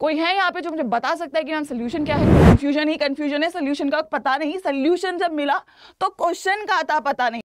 कोई है यहाँ पे जो मुझे बता सकता है कि मैम सोल्यूशन क्या है कंफ्यूजन ही कंफ्यूजन है सोल्यूशन का पता नहीं सोल्यूशन जब मिला तो क्वेश्चन का आता पता नहीं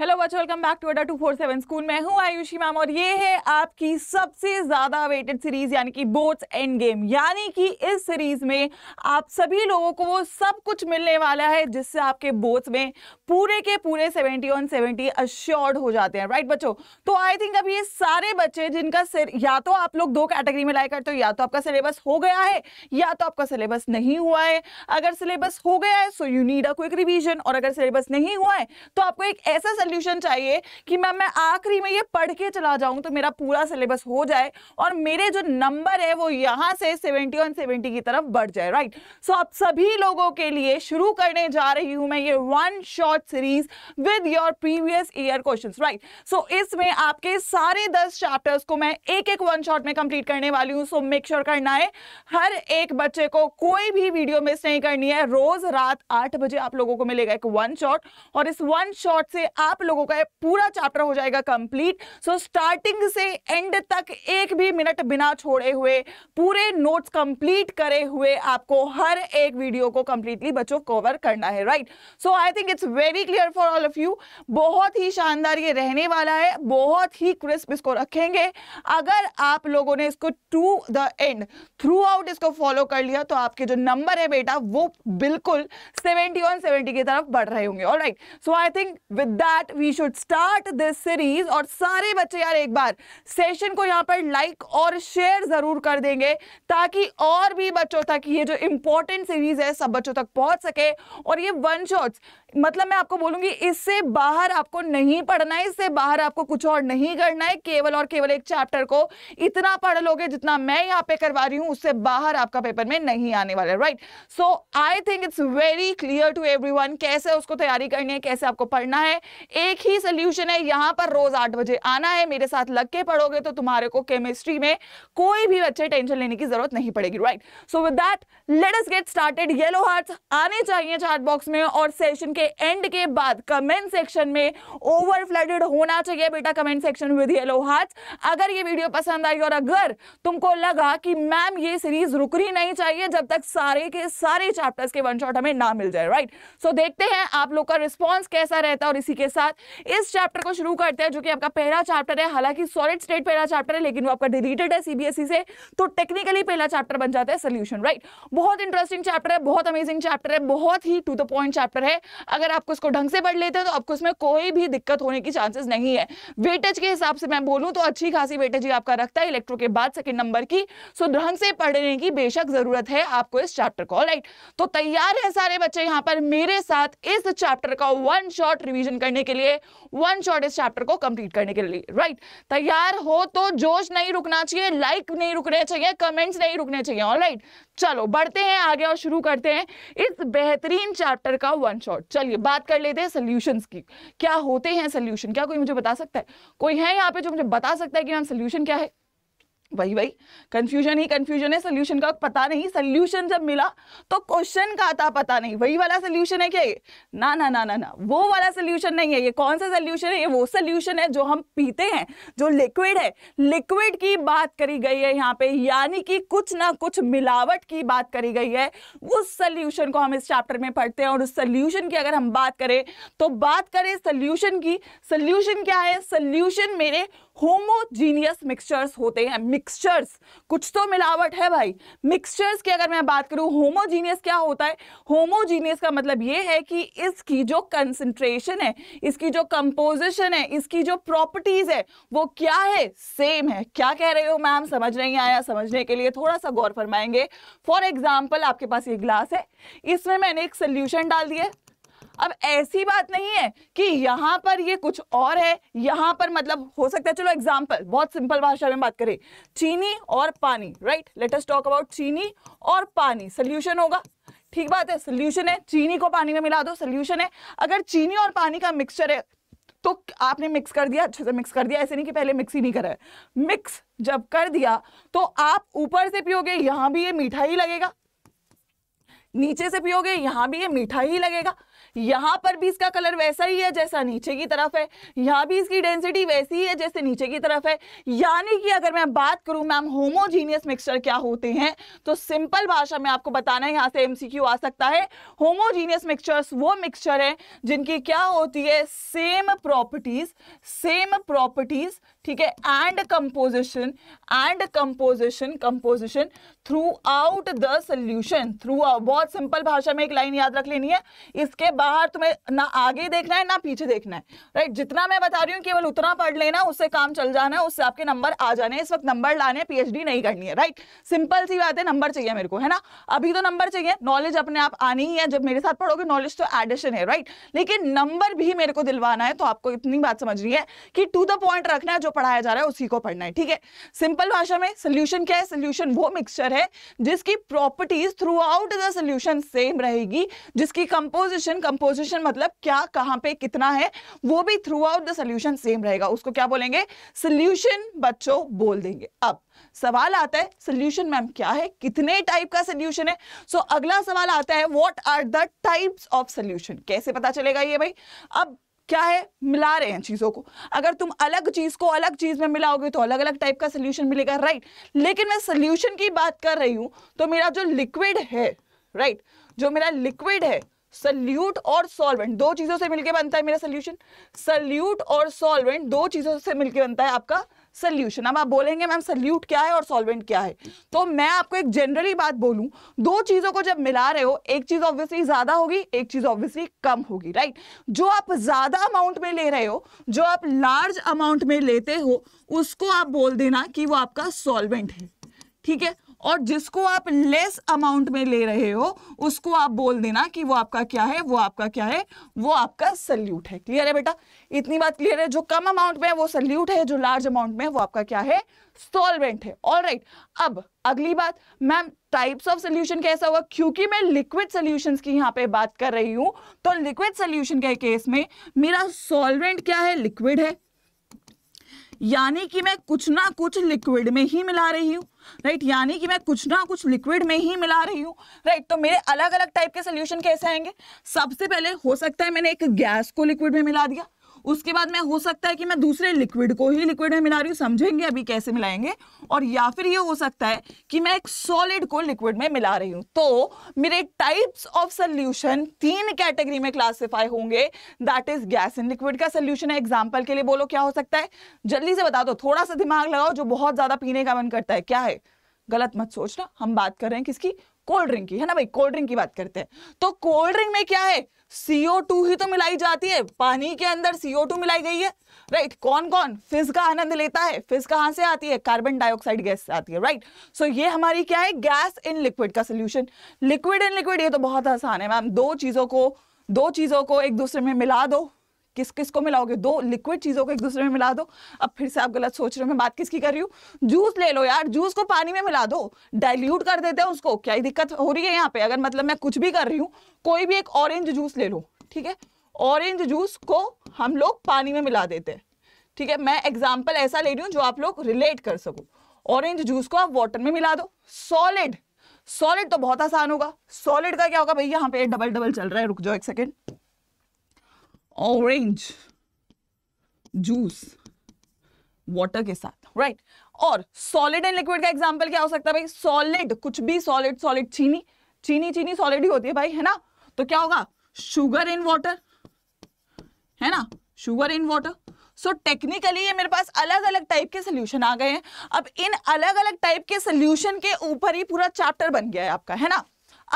हेलो बच्चों welcome back to Adda two four seven school मैं हूं आयुषी मैम और ये है आपकी सबसे ज़्यादा वेटेड सीरीज़ यानी कि बोट्स एंड गेम यानी कि इस सीरीज़ में आप सभी लोगों को वो सब कुछ मिलने वाला है जिससे आपके बोट्स में पूरे के पूरे सेवेंटी ऑन सेवेंटी अश्योर्ड हो जाते हैं राइट बच्चों तो आई थिंक अब ये सारे बच्चे जिनका सिर या तो आप लोग दो कैटेगरी में लाए करते हो या तो आपका सिलेबस हो गया है या तो आपका सिलेबस नहीं हुआ है अगर सिलेबस हो गया है so you need a quick revision और अगर सिलेबस नहीं हुआ है तो आपको एक ऐसा सोल्यूशन चाहिए कि मैम मैं आखिरी में ये पढ़ के चला जाऊँ तो मेरा पूरा सिलेबस हो जाए और मेरे जो नंबर है वो यहाँ से सेवेंटी और सेवेंटी की तरफ बढ़ जाए राइट सो so, आप सभी लोगों के लिए शुरू करने जा रही हूँ मैं ये one shot series with your previous year question right so इसमें आपके सारे दस चैप्टर्स को मैं एक एक वन शॉर्ट में कंप्लीट करने वाली हूँ सो मेक श्योर करना है हर एक बच्चे को कोई भी वीडियो मिस नहीं करनी है रोज रात आठ बजे आप लोगों को मिलेगा एक वन शॉट और इस वन शॉट से आप आप लोगों का पूरा चैप्टर हो जाएगा कंप्लीट सो स्टार्टिंग से एंड तक एक भी मिनट बिना छोड़े हुए पूरे नोट्स कंप्लीट करे हुए आपको हर एक वीडियो को कंप्लीटली बच्चों कवर करना है right so I think it's very clear for all of you बहुत ही शानदार ये रहने वाला है बहुत ही क्रिस्प इसको रखेंगे अगर आप लोगों ने इसको to the end throughout इसको फॉलो कर लिया तो आपके जो नंबर है बेटा वो बिल्कुल सेवेंटी वन सेवेंटी की तरफ बढ़ रहे होंगे all right so I think with that that we should start this series और सारे बच्चे यार एक बार सेशन को यहाँ पर लाइक और शेयर ज़रूर कर देंगे ताकि और भी बच्चों तक ये जो इंपॉर्टेंट सीरीज़ है सब बच्चों तक पहुँच सके और ये वन शॉट्स मतलब मैं आपको बोलूंगी इससे बाहर आपको नहीं पढ़ना है इससे बाहर आपको कुछ और नहीं करना है केवल और केवल एक चैप्टर को इतना पढ़ लोगे जितना मैं यहाँ पे करवा रही हूँ उससे बाहर आपका पेपर में नहीं आने वाला right so I think it's very clear to every कैसे उसको तैयारी करनी है कैसे आपको पढ़ना है एक ही सोल्यूशन है यहाँ पर रोज आठ बजे आना है मेरे साथ लग के पढ़ोगे तो तुम्हारे को केमिस्ट्री में कोई भी बच्चे टेंशन लेने की जरूरत नहीं पड़ेगी right so with that let's get started yellow heart आने चाहिए चार्ट बॉक्स में और सेशन के एंड के बाद कमेंट सेक्शन में ओवर फ्लडेड होना चाहिए बेटा comment section with yellow heart अगर ये वीडियो पसंद आई और अगर तुमको लगा कि मैम ये सीरीज रुकनी नहीं चाहिए जब तक सारे के सारे चैप्टर्स के वन शॉट हमें ना मिल जाए राइट सो so, देखते हैं आप लोग का रिस्पॉन्स कैसा रहता है और इसी के साथ इस चैप्टर को शुरू करते हैं जो कि आपका पहला चैप्टर है हालांकि सॉलिड स्टेट पहला चैप्टर है लेकिन वो आपका डिलीटेड है सीबीएसई e से तो टेक्निकली पहला चैप्टर बन जाता है सोल्यूशन राइट बहुत इंटरेस्टिंग चैप्टर है बहुत अमेजिंग चैप्टर है बहुत ही टू द पॉइंट चैप्टर है अगर आपको इसको ढंग से पढ़ लेते हैं तो आपको इसमें कोई भी दिक्कत होने की चांसेस नहीं है वेटेज के हिसाब से मैं बोलूँ तो अच्छी खासी वेटेज ही आपका रखता है इलेक्ट्रो के बाद सेकेंड नंबर की सो ढंग से पढ़ने की बेशक ज़रूरत है आपको इस चैप्टर को राइट तो तैयार है सारे बच्चे यहाँ पर मेरे साथ इस चैप्टर का वन शॉर्ट रिविजन करने के लिए वन शॉर्ट इस चैप्टर को कंप्लीट करने के लिए राइट तैयार हो तो जोश नहीं रुकना चाहिए लाइक नहीं रुकना चाहिए कमेंट्स नहीं रुकने चाहिए ऑल राइट चलो बढ़ते हैं आगे और शुरू करते हैं इस बेहतरीन चैप्टर का वन शॉट चलिए बात कर लेते हैं सोल्यूशंस की क्या होते हैं सोल्यूशन क्या कोई मुझे बता सकता है कोई है यहाँ पे जो मुझे बता सकता है कि मैम हाँ, सोल्यूशन क्या है भाई भाई कंफ्यूजन ही कंफ्यूजन है सोल्यूशन का पता नहीं सोल्यूशन जब मिला तो क्वेश्चन का आता पता नहीं वही वाला सोल्यूशन है क्या ये ना ना ना ना ना वो वाला सोल्यूशन नहीं है ये कौन सा सोल्यूशन है ये वो सोल्यूशन है जो हम पीते हैं जो लिक्विड है लिक्विड की बात करी गई है यहाँ पे यानी कि कुछ ना कुछ मिलावट की बात करी गई है उस सोल्यूशन को हम इस चैप्टर में पढ़ते हैं और उस सोल्यूशन की अगर हम बात करें तो बात करें सोल्यूशन की सोल्यूशन क्या है सोल्यूशन मेरे होमोजीनियस मिक्सचर्स होते हैं मिक्सचर्स कुछ तो मिलावट है भाई मिक्सचर्स की अगर मैं बात करूं होमोजीनियस क्या होता है होमोजीनियस का मतलब ये है कि इसकी जो कंसंट्रेशन है इसकी जो कंपोजिशन है इसकी जो प्रॉपर्टीज है वो क्या है सेम है क्या कह रहे हो मैम समझ नहीं आया समझने के लिए थोड़ा सा गौर फरमाएंगे फॉर एग्जाम्पल आपके पास ये ग्लास है इसमें मैंने एक सोल्यूशन डाल दिया अब ऐसी बात नहीं है कि यहां पर ये कुछ और है यहां पर मतलब हो सकता है चलो एग्जाम्पल बहुत सिंपल भाषा में बात करें चीनी और पानी राइट लेटेस्ट टॉक अबाउट चीनी और पानी सोल्यूशन होगा ठीक बात है सोल्यूशन है चीनी को पानी में मिला दो सोल्यूशन है अगर चीनी और पानी का मिक्सचर है तो आपने मिक्स कर दिया अच्छे से मिक्स कर दिया ऐसे नहीं कि पहले मिक्स ही नहीं करा है मिक्स जब कर दिया तो आप ऊपर से पियोगे यहाँ भी ये मीठा ही लगेगा नीचे से पियोगे यहाँ भी ये मीठा ही लगेगा यहाँ पर भी इसका कलर वैसा ही है जैसा नीचे की तरफ है यहां भी इसकी डेंसिटी वैसी ही है जैसे नीचे की तरफ है यानी कि अगर मैं बात करूं मैम होमोजीनियस मिक्सचर क्या होते हैं तो सिंपल भाषा में आपको बताना है यहाँ से एमसीक्यू आ सकता है होमोजीनियस मिक्सचर्स वो मिक्सचर है जिनकी क्या होती है सेम प्रॉपर्टीज सेम प्रॉपर्टीज ठीक है and composition and composition composition throughout the solution throughout बहुत सिंपल भाषा में एक लाइन याद रख लेनी है इसके बाहर तुम्हें ना आगे देखना है ना पीछे देखना है राइट right? जितना मैं बता रही हूँ केवल उतना पढ़ लेना उससे काम चल जाना है उससे आपके नंबर आ जाने इस वक्त नंबर लाने पीएचडी नहीं करनी है राइट सिंपल सी बात है नंबर चाहिए मेरे को है ना अभी तो नंबर चाहिए नॉलेज अपने आप आनी ही है जब मेरे साथ पढ़ोगे नॉलेज तो एडिशन है राइट right? लेकिन नंबर भी मेरे को दिलवाना है तो आपको इतनी बात समझ रही है कि टू द पॉइंट रखना है जो पढ़ाया जा रहा है उसी को पढ़ना है ठीक है सिंपल भाषा में सोल्यूशन क्या है सोल्यूशन वो मिक्सचर है जिसकी properties throughout the solution same रहेगी जिसकी कंपोजिशन कंपोजिशन मतलब क्या कहाँ पे कितना है वो भी throughout the solution same रहेगा उसको क्या बोलेंगे सोल्यूशन बच्चों बोल देंगे अब सवाल आता है सोल्यूशन मैम क्या है कितने टाइप का सोल्यूशन है सो so, अगला सवाल आता है what are the types of solution कैसे पता चलेगा ये भाई अब क्या है मिला रहे हैं चीज़ों को अगर तुम अलग चीज़ को अलग चीज़ में मिलाओगे तो अलग अलग टाइप का सोल्यूशन मिलेगा राइट लेकिन मैं सोल्यूशन की बात कर रही हूँ तो मेरा जो लिक्विड है राइट जो मेरा लिक्विड है सल्यूट और सॉल्वेंट दो चीज़ों से मिलकर बनता है मेरा सोल्यूशन सल्यूट और सॉल्वेंट दो चीज़ों से मिलकर बनता है आपका सोल्यूशन अब आप बोलेंगे मैम सल्यूट क्या है और सॉल्वेंट क्या है तो मैं आपको एक जनरली बात बोलूं दो चीज़ों को जब मिला रहे हो एक चीज़ ऑब्वियसली ज़्यादा होगी एक चीज़ ऑब्वियसली कम होगी राइट जो आप ज़्यादा अमाउंट में ले रहे हो जो आप लार्ज अमाउंट में लेते हो उसको आप बोल देना कि वो आपका सॉल्वेंट है ठीक है और जिसको आप लेस अमाउंट में ले रहे हो उसको आप बोल देना कि वो आपका क्या है वो आपका क्या है वो आपका सल्यूट है क्लियर है बेटा इतनी बात क्लियर है जो कम अमाउंट में है वो सल्यूट है जो लार्ज अमाउंट में है वो आपका क्या है सॉल्वेंट है ऑल right. अब अगली बात मैम टाइप्स ऑफ सोल्यूशन कैसा होगा क्योंकि मैं लिक्विड सोल्यूशन की यहाँ पे बात कर रही हूँ तो लिक्विड सोल्यूशन के केस में मेरा सॉल्वेंट क्या है लिक्विड है यानी कि मैं कुछ ना कुछ लिक्विड में ही मिला रही हूँ राइट यानी कि मैं कुछ ना कुछ लिक्विड में ही मिला रही हूँ राइट तो मेरे अलग अलग टाइप के सोल्यूशन कैसे आएंगे सबसे पहले हो सकता है मैंने एक गैस को लिक्विड में मिला दिया उसके बाद मैं हो सकता है कि मैं दूसरे लिक्विड को ही लिक्विड में मिला रही हूँ समझेंगे अभी कैसे मिलाएंगे और या फिर ये हो सकता है कि मैं एक सॉलिड को लिक्विड में मिला रही हूँ तो मेरे टाइप्स ऑफ सोल्यूशन तीन कैटेगरी में क्लासीफाई होंगे that is gas in liquid का सोल्यूशन है एग्जाम्पल के लिए बोलो क्या हो सकता है जल्दी से बता दो थोड़ा सा दिमाग लगाओ जो बहुत ज्यादा पीने का मन करता है क्या है गलत मत सोचना हम बात कर रहे हैं किसकी कोल्ड ड्रिंक की है ना भाई कोल्ड ड्रिंक की बात करते हैं तो कोल्ड ड्रिंक में क्या है टू ही तो मिलाई जाती है पानी के अंदर सीओ टू मिलाई गई है राइट right? कौन कौन फिज का आनंद लेता है फिज कहाँ से आती है कार्बन डाइऑक्साइड गैस से आती है राइट right? सो so ये हमारी क्या है गैस इन लिक्विड का सोल्यूशन लिक्विड इन लिक्विड ये तो बहुत आसान है मैम दो चीज़ों को दो चीज़ों को एक दूसरे में मिला दो किस किस को मिलाओगे दो लिक्विड चीज़ों को एक दूसरे में मिला दो अब फिर से आप गलत सोच रहे हो मैं बात किसकी कर रही हूँ जूस ले लो यार जूस को पानी में मिला दो डाइल्यूट कर देते हैं उसको क्या ही दिक्कत हो रही है यहाँ पे अगर मतलब मैं कुछ भी कर रही हूँ कोई भी एक ऑरेंज जूस ले लो ठीक है ऑरेंज जूस को हम लोग पानी में मिला देते हैं ठीक है मैं एग्जाम्पल ऐसा ले रही हूँ जो आप लोग रिलेट कर सको ऑरेंज जूस को आप वाटर में मिला दो सॉलिड सॉलिड तो बहुत आसान होगा सॉलिड का क्या होगा भैया यहाँ पे डबल डबल चल रहा है रुक जाओ एक सेकेंड ऑरेंज जूस वाटर के साथ राइट right? और सॉलिड एंड लिक्विड का एग्जाम्पल क्या हो सकता है भाई सॉलिड कुछ भी सॉलिड सॉलिड चीनी चीनी चीनी सॉलिड ही होती है भाई है ना तो क्या होगा शुगर इन वाटर है ना sugar in water so technically ये मेरे पास अलग अलग टाइप के सोल्यूशन आ गए हैं अब इन अलग अलग टाइप के सोल्यूशन के ऊपर ही पूरा चैप्टर बन गया है आपका है ना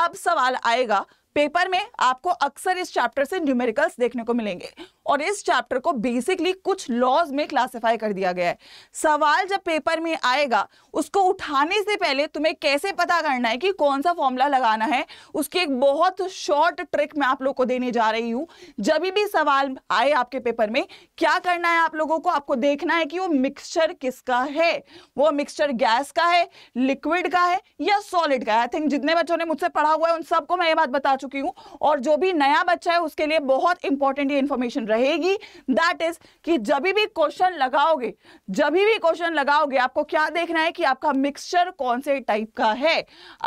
अब सवाल आएगा पेपर में आपको अक्सर इस चैप्टर से न्यूमेरिकल्स देखने को मिलेंगे और इस चैप्टर को बेसिकली कुछ लॉज में क्लासिफाई कर दिया गया है सवाल जब पेपर में आएगा उसको उठाने से पहले तुम्हें कैसे पता करना है कि कौन सा फॉर्मूला लगाना है उसकी एक बहुत शॉर्ट ट्रिक मैं आप लोग को देने जा रही हूँ जब भी सवाल आए आपके पेपर में क्या करना है आप लोगों को आपको देखना है कि वो मिक्सचर किसका है वो मिक्सचर गैस का है लिक्विड का है या सॉलिड का है आई थिंक जितने बच्चों ने मुझसे पढ़ा हुआ है उन सबको मैं ये बात बता चुकी हूँ और जो भी नया बच्चा है उसके लिए बहुत इंपॉर्टेंट ये इन्फॉर्मेशन रहेगी दैट इज कि जब भी क्वेश्चन लगाओगे जब भी क्वेश्चन लगाओगे आपको क्या देखना है कि आपका मिक्सचर कौन से टाइप का है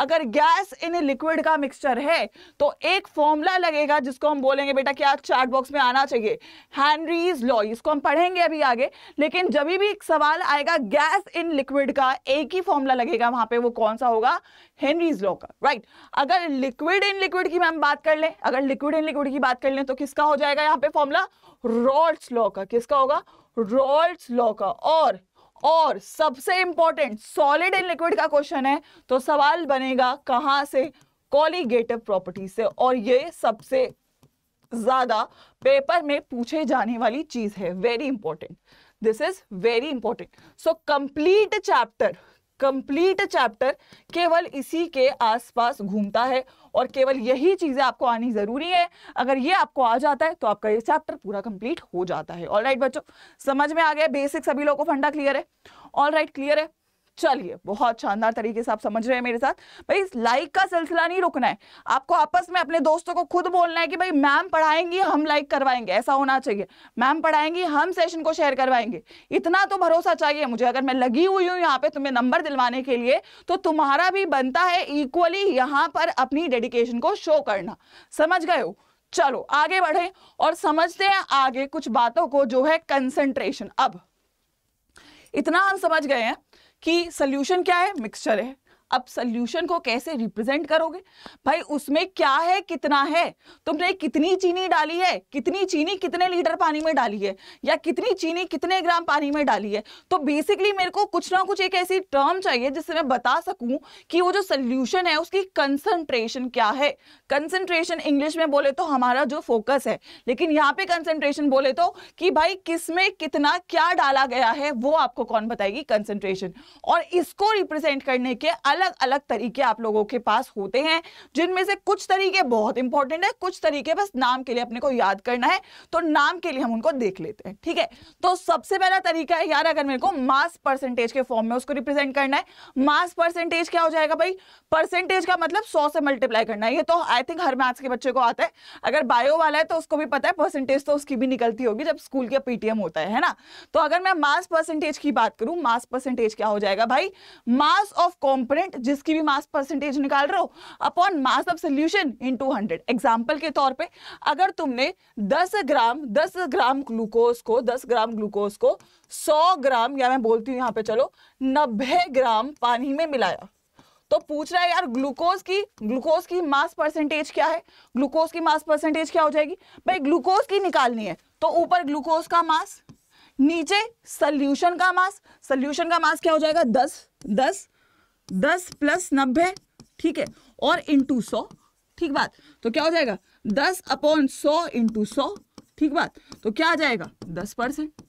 अगर गैस इन लिक्विड का मिक्सचर है तो एक फॉर्मूला लगेगा जिसको हम बोलेंगे बेटा क्या चार्ट बॉक्स में आना चाहिए हैंनरीज लॉ इसको हम पढ़ेंगे अभी आगे लेकिन जब भी एक सवाल आएगा गैस इन लिक्विड का एक ही फॉर्मूला लगेगा वहां पे वो कौन सा होगा हेनरीज लॉ का राइट अगर लिक्विड इन लिक्विड की मैम बात कर ले अगर लिक्विड इन लिक्विड की बात कर ले तो किसका हो जाएगा यहाँ पे फॉर्मूला रॉल्ट्स लॉ का किसका होगा रॉल्ट्स लॉ का और और सबसे इंपॉर्टेंट सॉलिड एंड लिक्विड का क्वेश्चन है तो सवाल बनेगा कहां से कॉलीगेटिव प्रॉपर्टी से और ये सबसे ज्यादा पेपर में पूछे जाने वाली चीज है very important this is very important so complete chapter complete chapter केवल इसी के आसपास घूमता है और केवल यही चीज़ें आपको आनी ज़रूरी है अगर ये आपको आ जाता है तो आपका ये चैप्टर पूरा कंप्लीट हो जाता है ऑल राइट बच्चों समझ में आ गया बेसिक सभी लोगों को फंडा क्लियर है ऑल राइट क्लियर है चलिए बहुत शानदार तरीके से आप समझ रहे हैं मेरे साथ भाई लाइक का सिलसिला नहीं रुकना है आपको आपस में अपने दोस्तों को खुद बोलना है कि भाई मैम पढ़ाएंगी हम लाइक करवाएंगे ऐसा होना चाहिए मैम पढ़ाएंगी हम सेशन को शेयर करवाएंगे इतना तो भरोसा चाहिए मुझे अगर मैं लगी हुई हूँ यहाँ पे तुम्हें नंबर दिलवाने के लिए तो तुम्हारा भी बनता है इक्वली यहाँ पर अपनी डेडिकेशन को शो करना समझ गए हो चलो आगे बढ़े और समझते हैं आगे कुछ बातों को जो है कंसेंट्रेशन अब इतना हम समझ गए हैं कि सोल्यूशन क्या है मिक्सचर है अब सोल्यूशन को कैसे रिप्रेजेंट करोगे भाई उसमें क्या है कितना है तुमने कितनी चीनी डाली है कितनी चीनी कितने लीटर पानी में डाली है या कितनी चीनी कितने ग्राम पानी में डाली है तो बेसिकली मेरे को कुछ ना कुछ एक ऐसी टर्म चाहिए जिससे मैं बता सकूं कि वो जो सोल्यूशन है उसकी कंसंट्रेशन क्या है कंसंट्रेशन इंग्लिश में बोले तो हमारा जो फोकस है लेकिन यहाँ पे कंसंट्रेशन बोले तो कि भाई किस में कितना क्या डाला गया है वो आपको कौन बताएगी कंसंट्रेशन और इसको रिप्रेजेंट करने के अलग अलग तरीके आप लोगों के पास होते हैं जिनमें से कुछ तरीके बहुत इंपॉर्टेंट है कुछ तरीके बस नाम के लिए अपने को याद करना है तो नाम के लिए हम उनको देख लेते हैं ठीक है तो सबसे पहला तरीका है यार अगर मेरे को मास परसेंटेज के फॉर्म में उसको रिप्रेजेंट करना है मास परसेंटेज क्या हो जाएगा भाई परसेंटेज का मतलब सौ से मल्टीप्लाई करना है ये तो आई थिंक हर मैथ्स के बच्चे को आता है अगर बायो वाला है तो उसको भी पता है परसेंटेज तो उसकी भी निकलती होगी जब स्कूल का पीटीएम होता है है ना तो अगर मैं मास परसेंटेज की बात करूं मास परसेंटेज क्या हो जाएगा भाई मास ऑफ कॉम्पोनेंट जिसकी भी मास परसेंटेज निकाल रहे हो upon mass of solution into hundred example के तौर पर अगर तुमने दस ग्राम दस ग्राम ग्लूकोज को दस ग्राम ग्लूकोज को सौ ग्राम या मैं बोलती हूँ यहाँ पे चलो नब्बे ग्राम पानी में मिलाया तो पूछ रहा है यार ग्लूकोज की ग्लूकोज की मास परसेंटेज क्या है ग्लूकोज की मास परसेंटेज क्या हो जाएगी भाई ग्लूकोज की निकालनी है तो ऊपर ग्लूकोज का मास नीचे सल्यूशन का मास सल्यूशन का मास क्या हो जाएगा दस दस दस प्लस नब्बे ठीक है और इंटू सौ ठीक बात तो क्या हो जाएगा दस अपॉन सौ इंटू सौ ठीक बात तो क्या आ जाएगा दस परसेंट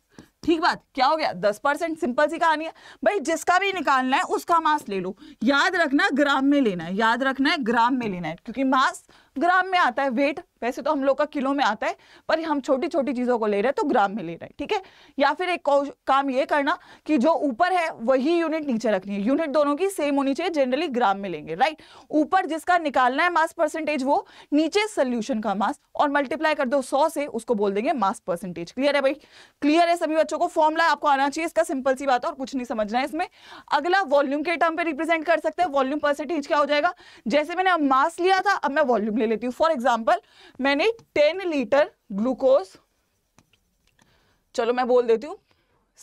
ठीक बात क्या हो गया दस परसेंट सिंपल सी कहानी है भाई जिसका भी निकालना है उसका मास ले लो याद रखना ग्राम में लेना है याद रखना है ग्राम में लेना है क्योंकि मास ग्राम में आता है वेट वैसे तो हम लोग का किलो में आता है पर हम छोटी छोटी चीज़ों को ले रहे हैं तो ग्राम में ले रहे हैं ठीक है या फिर एक काम ये करना कि जो ऊपर है वही यूनिट नीचे रखनी है यूनिट दोनों की सेम होनी चाहिए जनरली ग्राम में लेंगे राइट ऊपर जिसका निकालना है मास परसेंटेज वो नीचे सोल्यूशन का मास और मल्टीप्लाई कर दो सौ से उसको बोल देंगे मास परसेंटेज क्लियर है भाई क्लियर है सभी बच्चों को फॉर्मुला आपको आना चाहिए इसका सिंपल सी बात है और कुछ नहीं समझना है इसमें अगला वॉल्यूम के टर्म पे रिप्रेजेंट कर सकते हैं वॉल्यूम परसेंटेज क्या हो जाएगा जैसे मैंने मास लिया था अब मैं वॉल्यूम ले लेती हूँ फॉर एग्जाम्पल मैंने टेन लीटर ग्लूकोज चलो मैं बोल देती हूँ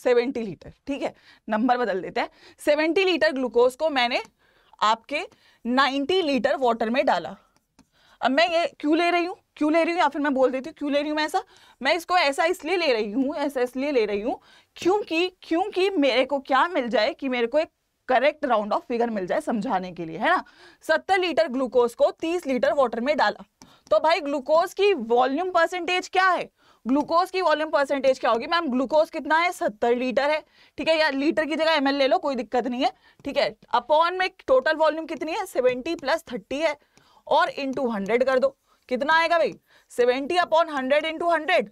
सेवेंटी लीटर ठीक है नंबर बदल देते हैं सेवेंटी लीटर ग्लूकोज को मैंने आपके नाइन्टी लीटर वाटर में डाला अब मैं ये क्यों ले रही हूँ क्यों ले रही हूँ या फिर मैं बोल देती हूँ क्यों ले रही हूँ मैं ऐसा मैं इसको ऐसा इसलिए ले रही हूँ ऐसा इसलिए ले रही हूँ क्योंकि क्योंकि मेरे को क्या मिल जाए कि मेरे को एक करेक्ट राउंड ऑफ फिगर मिल जाए समझाने के लिए है ना सत्तर लीटर ग्लूकोज को तीस लीटर वाटर में डाला तो भाई ग्लूकोज की वॉल्यूम परसेंटेज क्या है ग्लूकोज की वॉल्यूम परसेंटेज क्या होगी मैम ग्लूकोज कितना है सत्तर लीटर है ठीक है या लीटर की जगह एम ले लो कोई दिक्कत नहीं है ठीक है अपॉन में टोटल वॉल्यूम कितनी है सेवेंटी प्लस थर्टी है और इंटू हंड्रेड कर दो कितना आएगा भाई seventy upon hundred into hundred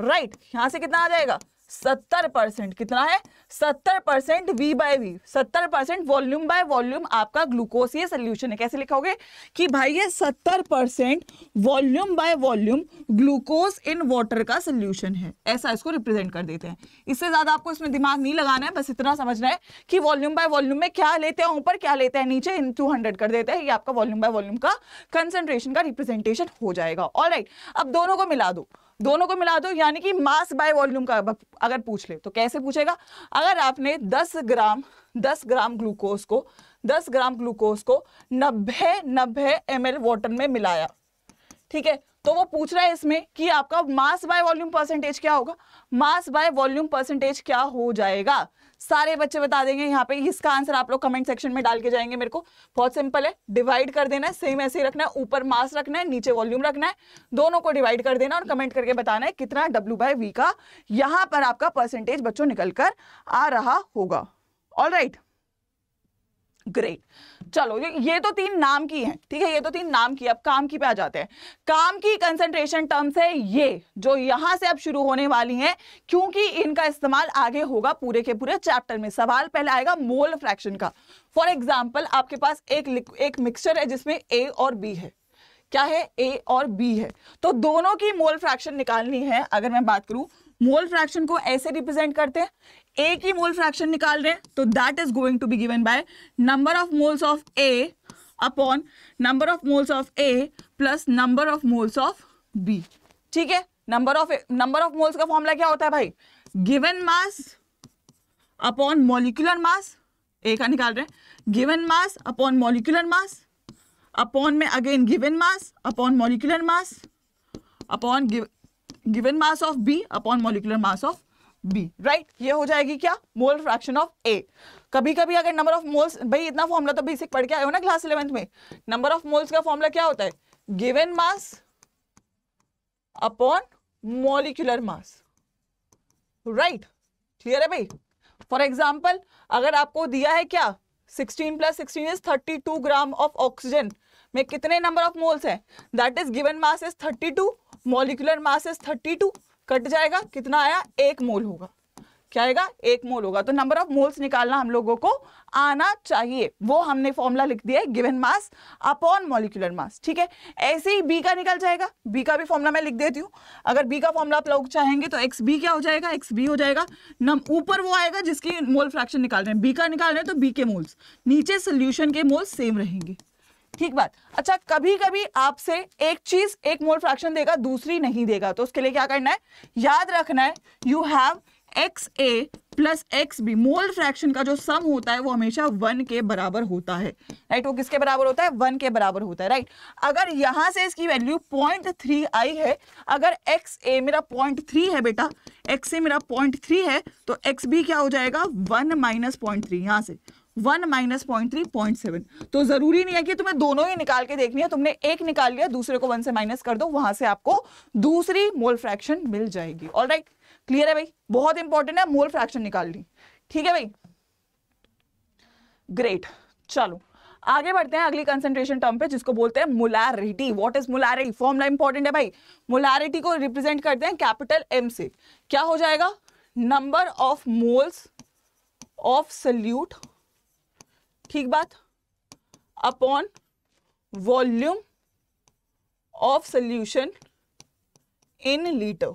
right यहां से कितना आ जाएगा सत्तर परसेंट कितना है सत्तर परसेंट वी बाय वी सत्तर परसेंट वॉल्यूम बाय वॉल्यूम आपका ग्लूकोस ये सोल्यूशन है कैसे लिखोगे कि भाई ये सत्तर percent volume by volume glucose in water का सोल्यूशन है ऐसा इसको रिप्रेजेंट कर देते हैं इससे ज्यादा आपको इसमें दिमाग नहीं लगाना है बस इतना समझना है कि वॉल्यूम बाय वॉल्यूम में क्या लेते हैं ऊपर क्या लेते हैं नीचे इन टू हंड्रेड कर देते हैं ये आपका वॉल्यूम बाय वॉल्यूम का कंसेंट्रेशन का रिप्रेजेंटेशन हो जाएगा ऑल अब दोनों को मिला दो दोनों को मिला दो यानी कि मास बाय वॉल्यूम का अगर पूछ ले तो कैसे पूछेगा अगर आपने 10 ग्राम 10 ग्राम ग्लूकोज को 10 ग्राम ग्लूकोज को 90 90 एम वाटर में मिलाया ठीक है तो वो पूछ रहा है इसमें कि आपका मास बाय वॉल्यूम परसेंटेज क्या होगा मास बाय वॉल्यूम परसेंटेज क्या हो जाएगा सारे बच्चे बता देंगे यहाँ पे इसका आंसर आप लोग कमेंट सेक्शन में डाल के जाएंगे मेरे को बहुत सिंपल है डिवाइड कर देना है सेम ऐसे ही रखना है ऊपर मास रखना है नीचे वॉल्यूम रखना है दोनों को डिवाइड कर देना और कमेंट करके बताना है कितना डब्ल्यू बाय वी का यहाँ पर आपका परसेंटेज बच्चों निकल कर आ रहा होगा ऑल राइट ग्रेट चलो ये ये तो तीन नाम की हैं ठीक है ये तो तीन नाम की अब काम की पे आ जाते हैं काम की कंसंट्रेशन टर्म्स है ये जो यहां से अब शुरू होने वाली हैं क्योंकि इनका इस्तेमाल आगे होगा पूरे के पूरे चैप्टर में सवाल पहले आएगा मोल फ्रैक्शन का फॉर एग्जाम्पल आपके पास एक एक मिक्सचर है जिसमें ए और बी है क्या है ए और बी है तो दोनों की मोल फ्रैक्शन निकालनी है अगर मैं बात करूं मोल फ्रैक्शन को ऐसे रिप्रेजेंट करते हैं ए की मोल फ्रैक्शन निकाल रहे हैं तो that is going to be given by number of moles of A upon number of moles of A plus number of moles of B ठीक है number of number of moles का formula क्या होता है भाई given mass upon molecular mass A का निकाल रहे हैं given mass upon molecular mass upon में again given mass upon molecular mass upon given mass of B upon molecular mass of B right ये हो जाएगी क्या मोल फ्रैक्शन ऑफ ए कभी कभी अगर नंबर ऑफ मोल्स भाई इतना फॉर्मुला तो बेसिक पढ़ के आए हो ना क्लास इलेवेंथ में नंबर ऑफ मोल्स का फॉर्मूला क्या होता है given mass upon molecular mass right clear है भाई फॉर एग्जाम्पल अगर आपको दिया है क्या 16 plus sixteen is thirty two gram of oxygen में कितने नंबर ऑफ मोल्स हैं that is given mass is 32 molecular mass is 32 cut जाएगा कितना आया एक मोल होगा क्या आएगा एक मोल होगा तो नंबर ऑफ मोल्स निकालना हम लोगों को आना चाहिए वो हमने फॉर्मूला लिख दिया है given mass upon molecular mass ठीक है ऐसे ही बी का निकल जाएगा बी का भी फॉर्मूला मैं लिख देती हूँ अगर बी का फॉर्मूला आप लोग चाहेंगे तो एक्स बी क्या हो जाएगा एक्स बी हो जाएगा नम ऊपर वो आएगा जिसकी मोल फ्रैक्शन निकाल रहे हैं बी का निकाल रहे हैं तो बी के मोल्स नीचे सोल्यूशन के मोल्स सेम रहेंगे ठीक बात अच्छा कभी कभी आपसे एक चीज एक मोल फ्रैक्शन देगा दूसरी नहीं देगा तो उसके लिए क्या करना है याद रखना है you have X A plus X B mole fraction का जो सम होता है वो हमेशा वन के बराबर होता है राइट वो किसके बराबर होता है वन के बराबर होता है राइट अगर यहाँ से इसकी वैल्यू पॉइंट थ्री आई है अगर एक्स ए मेरा पॉइंट थ्री है बेटा एक्स ए मेरा पॉइंट थ्री है तो एक्स बी क्या हो जाएगा वन माइनस पॉइंट थ्री यहाँ से one minus point three point seven तो जरूरी नहीं है कि तुम्हें दोनों ही निकाल के देखनी है तुमने एक निकाल लिया दूसरे को वन से माइनस कर दो वहां से आपको दूसरी मोल फ्रैक्शन मिल जाएगी ऑल राइट क्लियर है भाई बहुत इंपॉर्टेंट है मोल फ्रैक्शन निकालनी ठीक है भाई ग्रेट चलो आगे बढ़ते हैं अगली कंसेंट्रेशन टर्म पे जिसको बोलते हैं molarity what is molarity formula important है भाई मोलैरिटी को रिप्रेजेंट करते हैं कैपिटल एम से क्या हो जाएगा number of moles of solute ठीक बात upon volume of solution in litre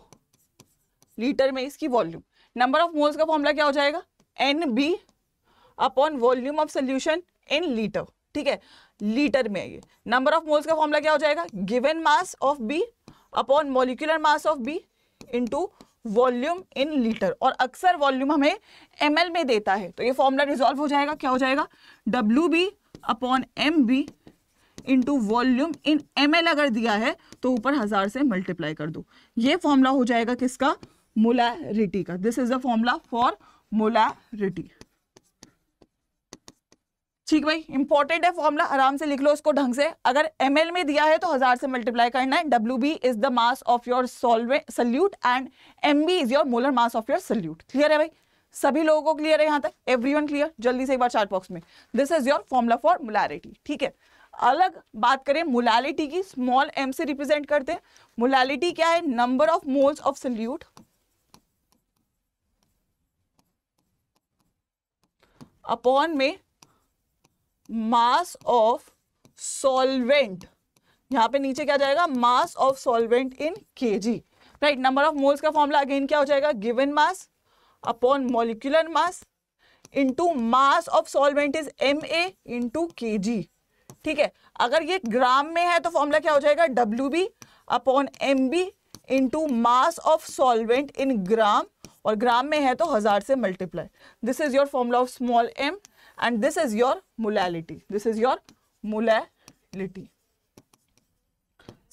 litre में इसकी वॉल्यूम नंबर ऑफ मोल्स का फॉर्मूला क्या हो जाएगा N B upon volume of solution in litre ठीक है लीटर में ये नंबर ऑफ मोल्स का फॉर्मूला क्या हो जाएगा given mass of B upon molecular mass of B into volume in litre और अक्सर वॉल्यूम हमें एम में देता है तो ये फॉर्मूला रिजॉल्व हो जाएगा क्या हो जाएगा W B upon M B into volume in M अगर दिया है तो ऊपर हज़ार से मल्टीप्लाई कर दो ये फॉर्मूला हो जाएगा किसका मोलारिटी का this is the formula for molarity ठीक भाई इंपॉर्टेंट है फॉर्मुला आराम से लिख लो इसको ढंग से अगर एम में दिया है तो हजार से मल्टीप्लाई करना है W B is the mass of your सोलवे solute and M B is your molar mass of your solute clear है भाई सभी लोगों को क्लियर है यहाँ तक एवरी वन क्लियर जल्दी से एक बार चार्ट बॉक्स में this is your formula for molarity ठीक है अलग बात करें मोलैलिटी की स्मॉल एम से रिप्रेजेंट करते हैं मोलैलिटी क्या है number of moles of solute upon में मास ऑफ सॉल्वेंट यहाँ पे नीचे क्या जाएगा मास of solvent in K G right number of moles का फॉर्मूला अगेन क्या हो जाएगा given mass upon molecular mass into mass of solvent is M A into K G ठीक है अगर ये ग्राम में है तो फॉर्मूला क्या हो जाएगा W B upon M B into mass of solvent in gram और ग्राम में है तो हज़ार से multiply this is your formula of small M and this is your molality this is your molality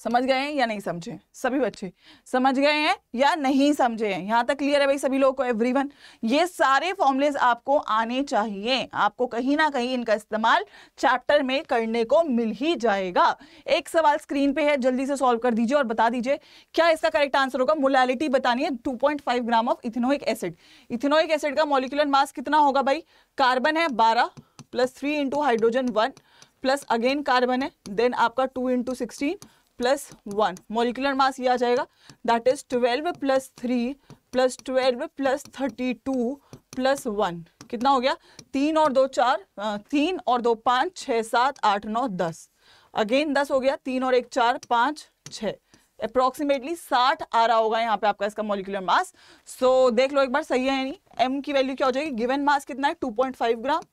समझ गए हैं या नहीं समझे सभी बच्चे समझ गए हैं या नहीं समझे हैं यहाँ तक क्लियर है भाई सभी लोगों को एवरीवन ये सारे फॉर्मुलेज आपको आने चाहिए आपको कहीं ना कहीं इनका इस्तेमाल चैप्टर में करने को मिल ही जाएगा एक सवाल स्क्रीन पे है जल्दी से सॉल्व कर दीजिए और बता दीजिए क्या इसका करेक्ट आंसर होगा मोलैलिटी बतानी है two gram of ethanoic acid ethanoic acid का मोलिकुलर मास कितना होगा भाई कार्बन है बारह plus three into hydrogen one plus again carbon है देन आपका two into sixteen plus one molecular mass ये आ जाएगा that is twelve plus three plus twelve plus thirty two plus one कितना हो गया तीन और दो चार तीन और दो पाँच छः सात आठ नौ दस अगेन दस हो गया तीन और एक चार पाँच छः अप्रोक्सीमेटली साठ आ रहा होगा यहाँ पे आपका इसका मोलिकुलर मास सो so, देख लो एक बार सही है यानी एम की वैल्यू क्या हो जाएगी गिवन मास कितना है 2.5 ग्राम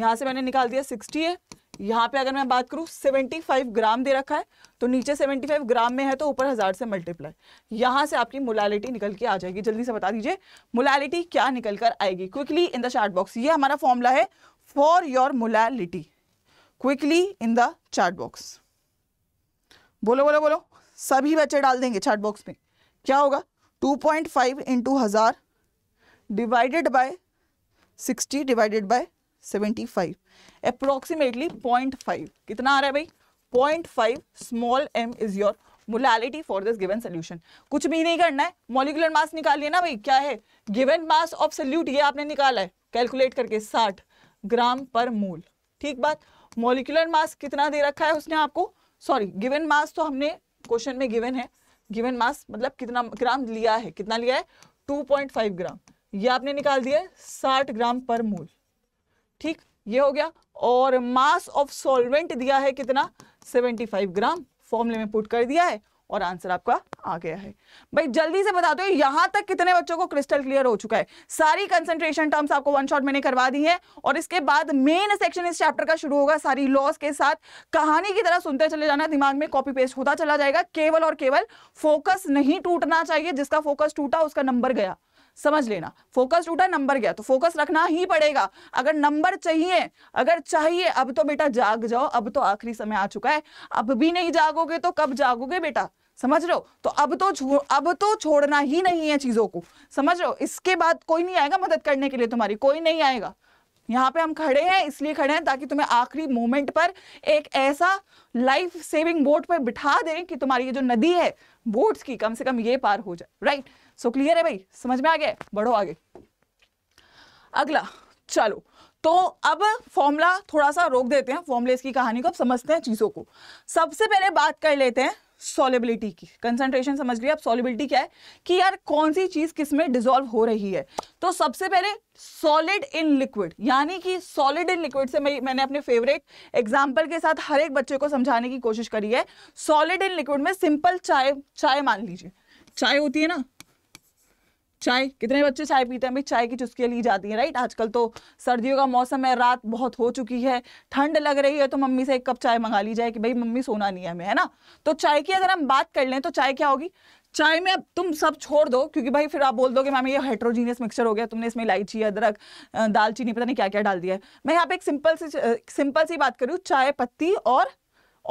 यहाँ से मैंने निकाल दिया सिक्सटी है यहाँ पे अगर मैं बात करूँ 75 ग्राम दे रखा है तो नीचे 75 ग्राम में है तो ऊपर हज़ार से मल्टीप्लाई यहाँ से आपकी मोलालिटी निकल के आ जाएगी जल्दी से बता दीजिए मोलालिटी क्या निकल कर आएगी quickly in the chart box ये हमारा फॉर्मूला है for your molality quickly in the chart box बोलो बोलो बोलो सभी बच्चे डाल देंगे चार्ट बॉक्स में क्या होगा 2.5 पॉइंट फाइव इंटू हज़ार divided by sixty divided by 75 approximately point कितना आ रहा है भाई point small M is your molality for this given solution कुछ भी नहीं करना है मोलिकुलर मास निकाल लिया ना भाई क्या है गिवन मास ऑफ सल्यूट ये आपने निकाला है कैलकुलेट करके साठ ग्राम पर मोल ठीक बात मोलिकुलर मास कितना दे रखा है उसने आपको सॉरी गिवन मास तो हमने क्वेश्चन में गिवन है गिवन मास मतलब कितना ग्राम लिया है कितना लिया है 2.5 ग्राम ये आपने निकाल दिया है 60 ग्राम पर मोल ठीक ये हो गया और मास ऑफ सॉल्वेंट दिया है कितना 75 ग्राम फॉर्मूले में पुट कर दिया है और आंसर आपका आ गया है भाई जल्दी से बता दो यहां तक कितने बच्चों को क्रिस्टल क्लियर हो चुका है सारी कंसंट्रेशन टर्म्स आपको वन शॉट मैंने करवा दी है और इसके बाद मेन सेक्शन इस चैप्टर का शुरू होगा सारी लॉस के साथ कहानी की तरह सुनते चले जाना दिमाग में कॉपी पेस्ट होता चला जाएगा केवल और केवल फोकस नहीं टूटना चाहिए जिसका फोकस टूटा उसका नंबर गया समझ लेना फोकस टूटा नंबर गया तो फोकस रखना ही पड़ेगा अगर नंबर चाहिए अगर चाहिए अब तो बेटा जाग जाओ अब तो आखिरी समय आ चुका है अब भी नहीं जागोगे तो कब जागोगे बेटा समझ रहे हो तो अब तो अब तो छोड़ना ही नहीं है चीजों को समझ रहे हो इसके बाद कोई नहीं आएगा मदद करने के लिए तुम्हारी कोई नहीं आएगा यहाँ पे हम खड़े हैं इसलिए खड़े हैं ताकि तुम्हें आखिरी मोमेंट पर एक ऐसा लाइफ सेविंग बोट पर बिठा दें कि तुम्हारी ये जो नदी है बोट्स की कम से कम ये पार हो जाए राइट सो क्लियर है भाई समझ में आ गया बढ़ो आगे अगला चलो तो अब फॉर्मूला थोड़ा सा रोक देते हैं फॉर्मूलेस की कहानी को अब समझते हैं चीज़ों को सबसे पहले बात कर लेते हैं सोलिबिलिटी की कंसंट्रेशन समझ लिया अब सॉलेबिलिटी क्या है कि यार कौन सी चीज़ किस में डिजोल्व हो रही है तो सबसे पहले सॉलिड इन लिक्विड यानी कि सॉलिड इन लिक्विड से मैं मैंने अपने फेवरेट एग्जाम्पल के साथ हर एक बच्चे को समझाने की कोशिश करी है सॉलिड इन लिक्विड में सिंपल चाय चाय मान लीजिए चाय होती है ना चाय कितने बच्चे चाय पीते हैं भाई चाय की चुस्कियाँ ली जाती हैं राइट आजकल तो सर्दियों का मौसम है रात बहुत हो चुकी है ठंड लग रही है तो मम्मी से एक कप चाय मंगा ली जाए कि भाई मम्मी सोना नहीं है हमें है ना तो चाय की अगर हम बात कर लें तो चाय क्या होगी चाय में अब तुम सब छोड़ दो क्योंकि भाई फिर आप बोल दो कि मैम ये हाइड्रोजीनियस मिक्सचर हो गया तुमने इसमें इलायची अदरक दालचीनी पता नहीं क्या क्या डाल दिया है मैं यहाँ पे एक सिंपल सी सिंपल सी बात करूँ चाय पत्ती और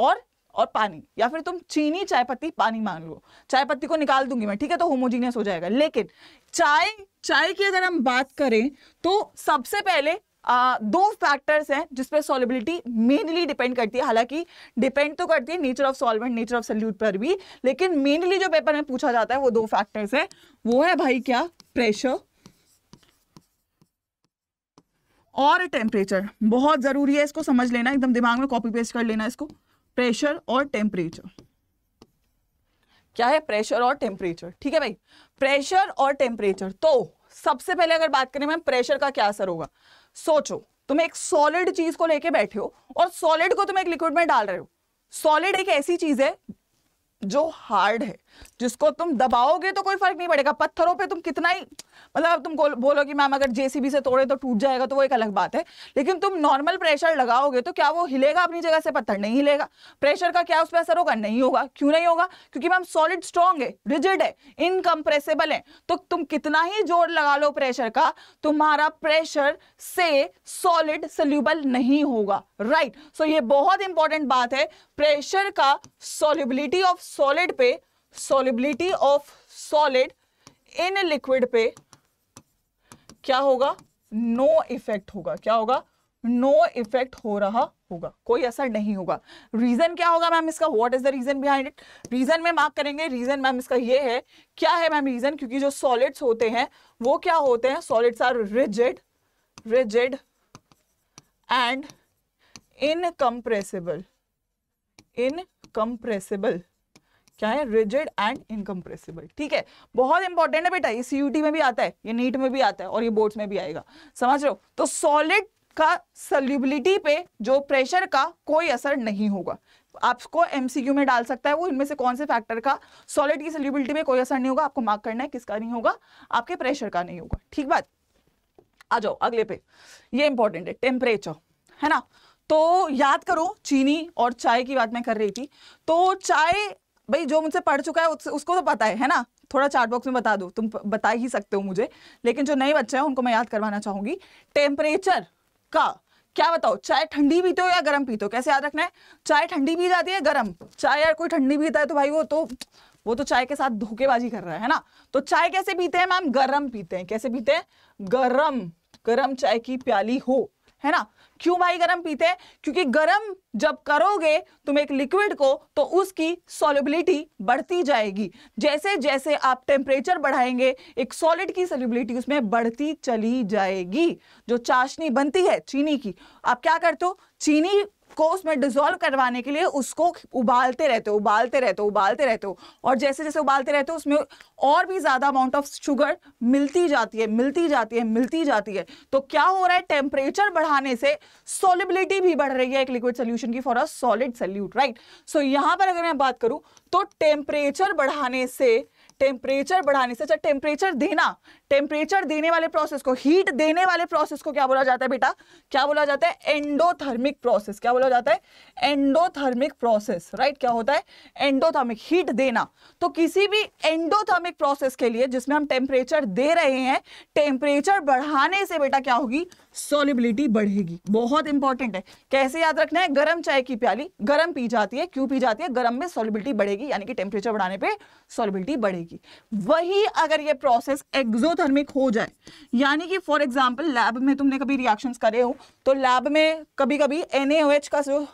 और और पानी या फिर तुम चीनी चाय पत्ती पानी मान लो चाय पत्ती को निकाल दूंगी मैं ठीक है तो होमोजीनियस हो जाएगा लेकिन चाय चाय की अगर हम बात करें तो सबसे पहले आ, दो फैक्टर्स हैं जिसपे सॉलिबिलिटी मेनली डिपेंड करती है हालांकि डिपेंड तो करती है nature of solvent nature of solute पर भी लेकिन मेनली जो पेपर में पूछा जाता है वो दो फैक्टर्स है वो है भाई क्या प्रेशर और टेम्परेचर बहुत ज़रूरी है इसको समझ लेना एकदम दिमाग में कॉपी पेस्ट कर लेना इसको प्रेशर और टेम्परेचर क्या है प्रेशर और टेम्परेचर ठीक है भाई प्रेशर और टेम्परेचर तो सबसे पहले अगर बात करें मैम प्रेशर का क्या असर होगा सोचो तुम एक सॉलिड चीज को लेके बैठे हो और सॉलिड को तुम एक लिक्विड में डाल रहे हो सॉलिड एक ऐसी चीज है जो हार्ड है जिसको तुम दबाओगे तो कोई फर्क नहीं पड़ेगा पत्थरों पे तुम कितना ही मतलब तुम कि मैम अगर जेसीबी से तोड़े तो टूट जाएगा तो वो एक अलग बात है लेकिन तुम नॉर्मल प्रेशर लगाओगे तो क्या वो हिलेगा अपनी जगह से पत्थर नहीं हिलेगा प्रेशर का क्या उस पर असर होगा नहीं होगा क्यों नहीं होगा क्योंकि मैम सॉलिड स्ट्रॉन्ग है रिजिड है इनकम्प्रेसेबल है तो तुम कितना ही जोर लगा लो प्रेशर का तुम्हारा प्रेशर से सॉलिड सोल्यूबल नहीं होगा राइट right. सो so ये बहुत इंपॉर्टेंट बात है प्रेशर का सोल्यूबिलिटी ऑफ सॉलिड पे solubility of solid in liquid पे क्या होगा नो no इफेक्ट होगा क्या होगा नो no इफेक्ट हो रहा होगा कोई असर नहीं होगा रीजन क्या होगा मैम इसका what is the reason behind it reason में मार्क करेंगे रीजन मैम इसका ये है क्या है मैम रीजन क्योंकि जो सॉलिड्स होते हैं वो क्या होते हैं solids are rigid rigid and incompressible incompressible क्या है रिजिड एंड इनकम्प्रेसिबल ठीक है बहुत इंपॉर्टेंट है बेटा ये सीयूटी में भी आता है ये नीट में भी आता है और ये बोर्ड्स में भी आएगा समझ लो तो सॉलिड का सल्यूबिलिटी पे जो प्रेशर का कोई असर नहीं होगा आपको एमसीक्यू में डाल सकता है वो इनमें से कौन से फैक्टर का सॉलिड की सल्यूबिलिटी में कोई असर नहीं होगा आपको मार्क करना है किसका नहीं होगा आपके प्रेशर का नहीं होगा ठीक बात आ जाओ अगले पे ये इंपॉर्टेंट है टेम्परेचर है ना तो याद करो चीनी और चाय की बात मैं कर रही थी तो चाय भाई जो मुझसे पढ़ चुका है उस, उसको तो पता है है ना थोड़ा चार्ट बॉक्स में बता दो तुम बता ही सकते हो मुझे लेकिन जो नए बच्चे हैं उनको मैं याद करवाना चाहूंगी टेम्परेचर का क्या बताओ चाय ठंडी पीते हो या गर्म पीते हो कैसे याद रखना है चाय ठंडी पी जाती है गर्म चाय यार कोई ठंडी पीता है तो भाई वो तो वो तो चाय के साथ धोखेबाजी कर रहा है ना तो चाय कैसे पीते हैं मैम गर्म पीते हैं कैसे पीते हैं गर्म गर्म चाय की प्याली हो है ना क्यों भाई गर्म पीते हैं क्योंकि गर्म जब करोगे तुम एक लिक्विड को तो उसकी सॉलिबिलिटी बढ़ती जाएगी जैसे जैसे आप टेम्परेचर बढ़ाएंगे एक सॉलिड की सॉलिबिलिटी उसमें बढ़ती चली जाएगी जो चाशनी बनती है चीनी की आप क्या करते हो चीनी को उसमें डिजोल्व करवाने के लिए उसको उबालते रहते हो उबालते रहते हो उबालते रहते हो और जैसे जैसे उबालते रहते हो उसमें और भी ज़्यादा अमाउंट ऑफ शुगर मिलती जाती है मिलती जाती है मिलती जाती है तो क्या हो रहा है टेम्परेचर बढ़ाने से सोलिबिलिटी भी बढ़ रही है एक लिक्विड सोल्यूशन की for a solid solute right so यहां पर अगर मैं बात करूं तो टेम्परेचर बढ़ाने से टेम्परेचर बढ़ाने से अच्छा टेम्परेचर देना टेम्परेचर देने वाले प्रोसेस को हीट देने वाले प्रोसेस को क्या बोला जाता है बेटा क्या बोला जाता है एंडोथर्मिक प्रोसेस क्या बोला जाता है एंडोथर्मिक प्रोसेस राइट क्या होता है एंडोथर्मिक हीट देना तो किसी भी एंडोथर्मिक प्रोसेस के लिए जिसमें हम टेम्परेचर दे रहे हैं टेम्परेचर बढ़ाने से बेटा क्या होगी सोलिबिलिटी बढ़ेगी बहुत इंपॉर्टेंट है कैसे याद रखना है गर्म चाय की प्याली गर्म पी जाती है क्यों पी जाती है गर्म में सोलिबिलिटी बढ़ेगी यानी कि टेम्परेचर बढ़ाने पर सोलिबिलिटी बढ़ेगी वही अगर ये प्रोसेस एग्जो एक्सोथर्मिक हो जाए यानी कि फॉर एग्जाम्पल लैब में तुमने कभी रिएक्शन करे हो तो लैब में कभी कभी एन का जो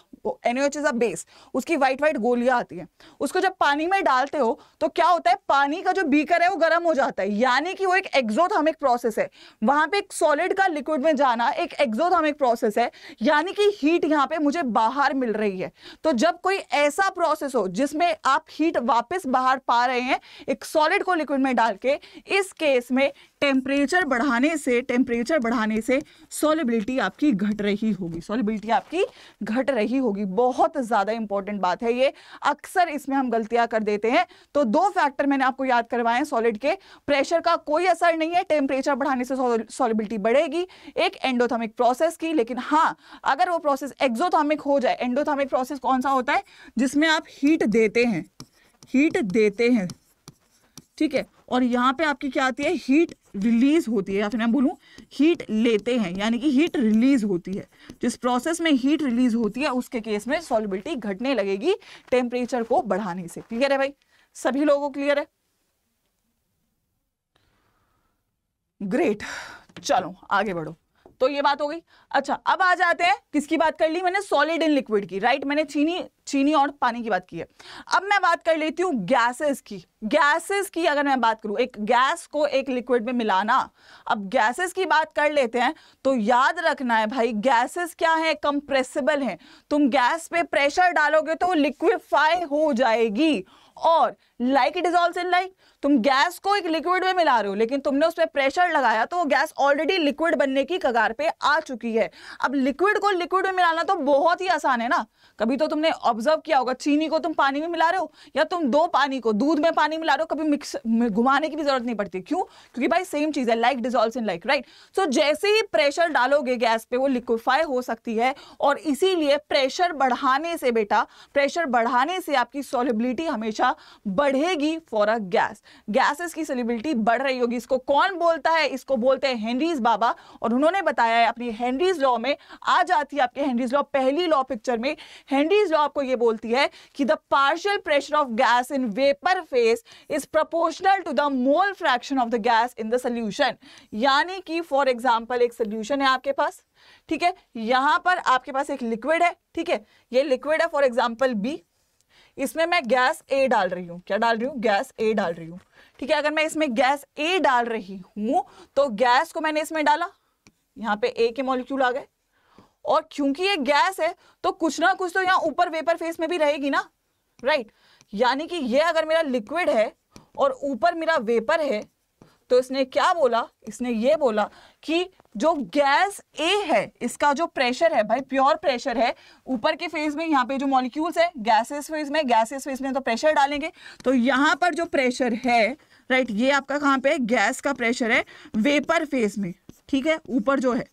एनएच इज अ बेस उसकी वाइट वाइट गोलियां आती है उसको जब पानी में डालते हो तो क्या होता है पानी का जो बीकर है वो गर्म हो जाता है यानी कि वो एक एक्सोथर्मिक प्रोसेस है वहां पे एक सॉलिड का लिक्विड में जाना एक एक्सोथर्मिक प्रोसेस है यानी कि हीट यहाँ पे मुझे बाहर मिल रही है तो जब कोई ऐसा प्रोसेस हो जिसमें आप हीट वापस बाहर पा रहे हैं एक सॉलिड को लिक्विड में डाल के इस केस में टेम्परेचर बढ़ाने से टेम्परेचर बढ़ाने से सॉलिबिलिटी आपकी घट रही होगी सॉलिबिलिटी आपकी घट रही होगी बहुत ज़्यादा इंपॉर्टेंट बात है ये अक्सर इसमें हम गलतियां कर देते हैं तो दो फैक्टर मैंने आपको याद करवाए सॉलिड के प्रेशर का कोई असर नहीं है टेम्परेचर बढ़ाने से सॉलिबिलिटी बढ़ेगी एक एंडोथर्मिक प्रोसेस की लेकिन हाँ अगर वो प्रोसेस एक्जोथर्मिक हो जाए एंडोथामिक प्रोसेस कौन सा होता है जिसमें आप हीट देते हैं हीट देते हैं ठीक है और यहाँ पे आपकी क्या आती है हीट रिलीज होती है या फिर मैं बोलूँ हीट लेते हैं यानी कि हीट रिलीज होती है जिस प्रोसेस में हीट रिलीज होती है उसके केस में सॉलिबिलिटी घटने लगेगी टेम्परेचर को बढ़ाने से क्लियर है भाई सभी लोगों को क्लियर है ग्रेट चलो आगे बढ़ो तो ये बात हो गई अच्छा अब आ जाते हैं किसकी बात कर ली मैंने सॉलिड एंड लिक्विड की राइट मैंने चीनी चीनी और पानी की बात की है अब मैं बात कर लेती हूँ गैसेस की गैसेस की अगर मैं बात करूँ एक गैस को एक लिक्विड में मिलाना अब गैसेस की बात कर लेते हैं तो याद रखना है भाई गैसेस क्या है कंप्रेसिबल है तुम गैस पे प्रेशर डालोगे तो लिक्विफाई हो जाएगी और like it is in like तुम गैस को एक लिक्विड में मिला रहे हो लेकिन तुमने उसमें प्रेशर लगाया तो वो गैस ऑलरेडी लिक्विड बनने की कगार पे आ चुकी है अब लिक्विड को लिक्विड में मिलाना तो बहुत ही आसान है ना कभी तो तुमने ऑब्जर्व किया होगा चीनी को तुम पानी में मिला रहे हो या तुम दो पानी को दूध में पानी मिला रहे हो कभी मिक्स घुमाने की भी जरूरत नहीं पड़ती क्यों क्योंकि भाई सेम चीज है like dissolve in like right so जैसे ही प्रेशर डालोगे गैस पे वो लिक्विफाई हो सकती है और इसीलिए प्रेशर बढ़ाने से बेटा प्रेशर बढ़ाने से आपकी सॉलिबिलिटी हमेशा बढ़ बढ़ेगी फॉर अ गैस गैसेस की सेलिबिलिटी बढ़ रही होगी इसको कौन बोलता है इसको बोलते हैं हेनरीज बाबा और उन्होंने बताया है अपनी हेनरीज लॉ में आ जाती है आपके हेनरीज लॉ पहली लॉ पिक्चर में हेनरीज लॉ आपको ये बोलती है कि the partial pressure of gas in vapour phase is proportional to the mole fraction of the gas in the solution यानी कि फॉर एग्जाम्पल एक सोल्यूशन है आपके पास ठीक है यहां पर आपके पास एक लिक्विड है ठीक है ये लिक्विड है फॉर एग्जाम्पल बी इसमें मैं गैस ए डाल रही हूँ क्या डाल रही हूँ गैस ए डाल रही हूँ ठीक है अगर मैं इसमें गैस ए डाल रही हूँ तो गैस को मैंने इसमें डाला यहाँ पे ए के मॉलिक्यूल आ गए और क्योंकि ये गैस है तो कुछ ना कुछ तो यहाँ ऊपर वेपर फेस में भी रहेगी ना राइट यानी कि ये अगर मेरा लिक्विड है और ऊपर मेरा वेपर है तो इसने क्या बोला इसने ये बोला कि जो गैस ए है इसका जो प्रेशर है भाई प्योर प्रेशर है ऊपर के फेज में यहाँ पे जो मॉलिक्यूल्स है गैसेस फेज में गैसेस फेज में तो प्रेशर डालेंगे तो यहाँ पर जो प्रेशर है राइट ये आपका कहाँ पे गैस का प्रेशर है वेपर फेज में ठीक है ऊपर जो है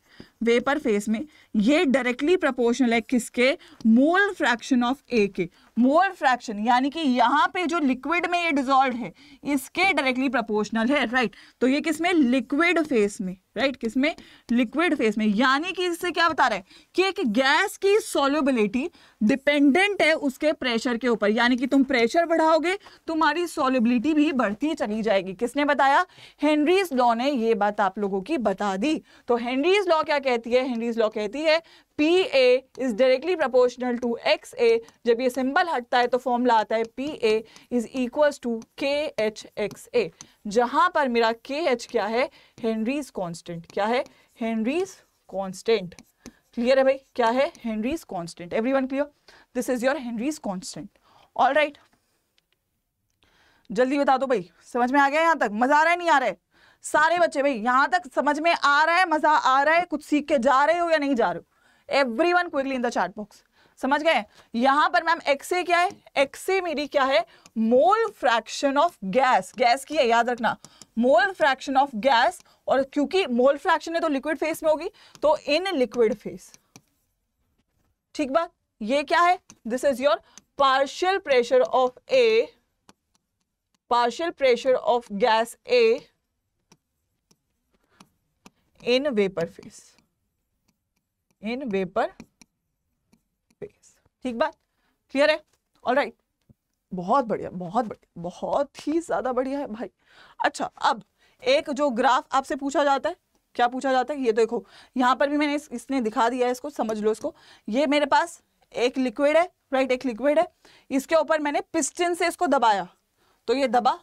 वेपर फेज में ये डायरेक्टली प्रपोर्शनल है किसके मोल फ्रैक्शन ऑफ ए के मोल फ्रैक्शन यानी कि यहाँ पे जो लिक्विड में ये डिजोल्व है इसके डायरेक्टली प्रपोर्शनल है राइट right? तो ये किसमें लिक्विड फेस में राइट right? किसमें लिक्विड फेस में यानी कि इससे क्या बता रहे हैं कि एक गैस की सोल्यूबिलिटी डिपेंडेंट है उसके प्रेशर के ऊपर यानी कि तुम प्रेशर बढ़ाओगे तुम्हारी सोल्यूबिलिटी भी बढ़ती चली जाएगी किसने बताया हेनरीज लॉ ने ये बात आप लोगों की बता दी तो हेनरीज लॉ क्या कहती है हेनरीज लॉ कहती है P A is directly proportional to X A जब ये सिंबल हटता है तो फॉर्मला आता है P A is equal to K H X A जहां पर मेरा के एच क्या है हेनरीज कांस्टेंट क्या है हेनरीज कांस्टेंट क्लियर है भाई क्या है Henry's constant everyone clear this is your Henry's constant all right जल्दी बता दो भाई समझ में आ गया यहां तक मजा आ रहा है नहीं आ रहा है सारे बच्चे भाई यहां तक समझ में आ रहा है मजा आ रहा है कुछ सीख के जा रहे हो या नहीं जा रहे हो everyone quickly in the chart box समझ गए यहां पर मैम एक्से क्या है एक्से मेरी क्या है mole fraction of gas gas की है याद रखना मोल फ्रैक्शन ऑफ गैस और क्योंकि मोल फ्रैक्शन है तो लिक्विड फेस में होगी तो इन लिक्विड फेस ठीक बात ये क्या है this is your partial pressure of A partial pressure of gas A in vapour phase in vapour ठीक बात क्लियर है ऑल राइट right. बहुत बढ़िया बहुत बढ़िया बहुत ही ज्यादा बढ़िया है भाई अच्छा अब एक जो ग्राफ आपसे पूछा जाता है क्या पूछा जाता है ये देखो यहाँ पर भी मैंने इस, इसने दिखा दिया है इसको समझ लो इसको ये मेरे पास एक लिक्विड है राइट एक लिक्विड है इसके ऊपर मैंने पिस्टन से इसको दबाया तो ये दबा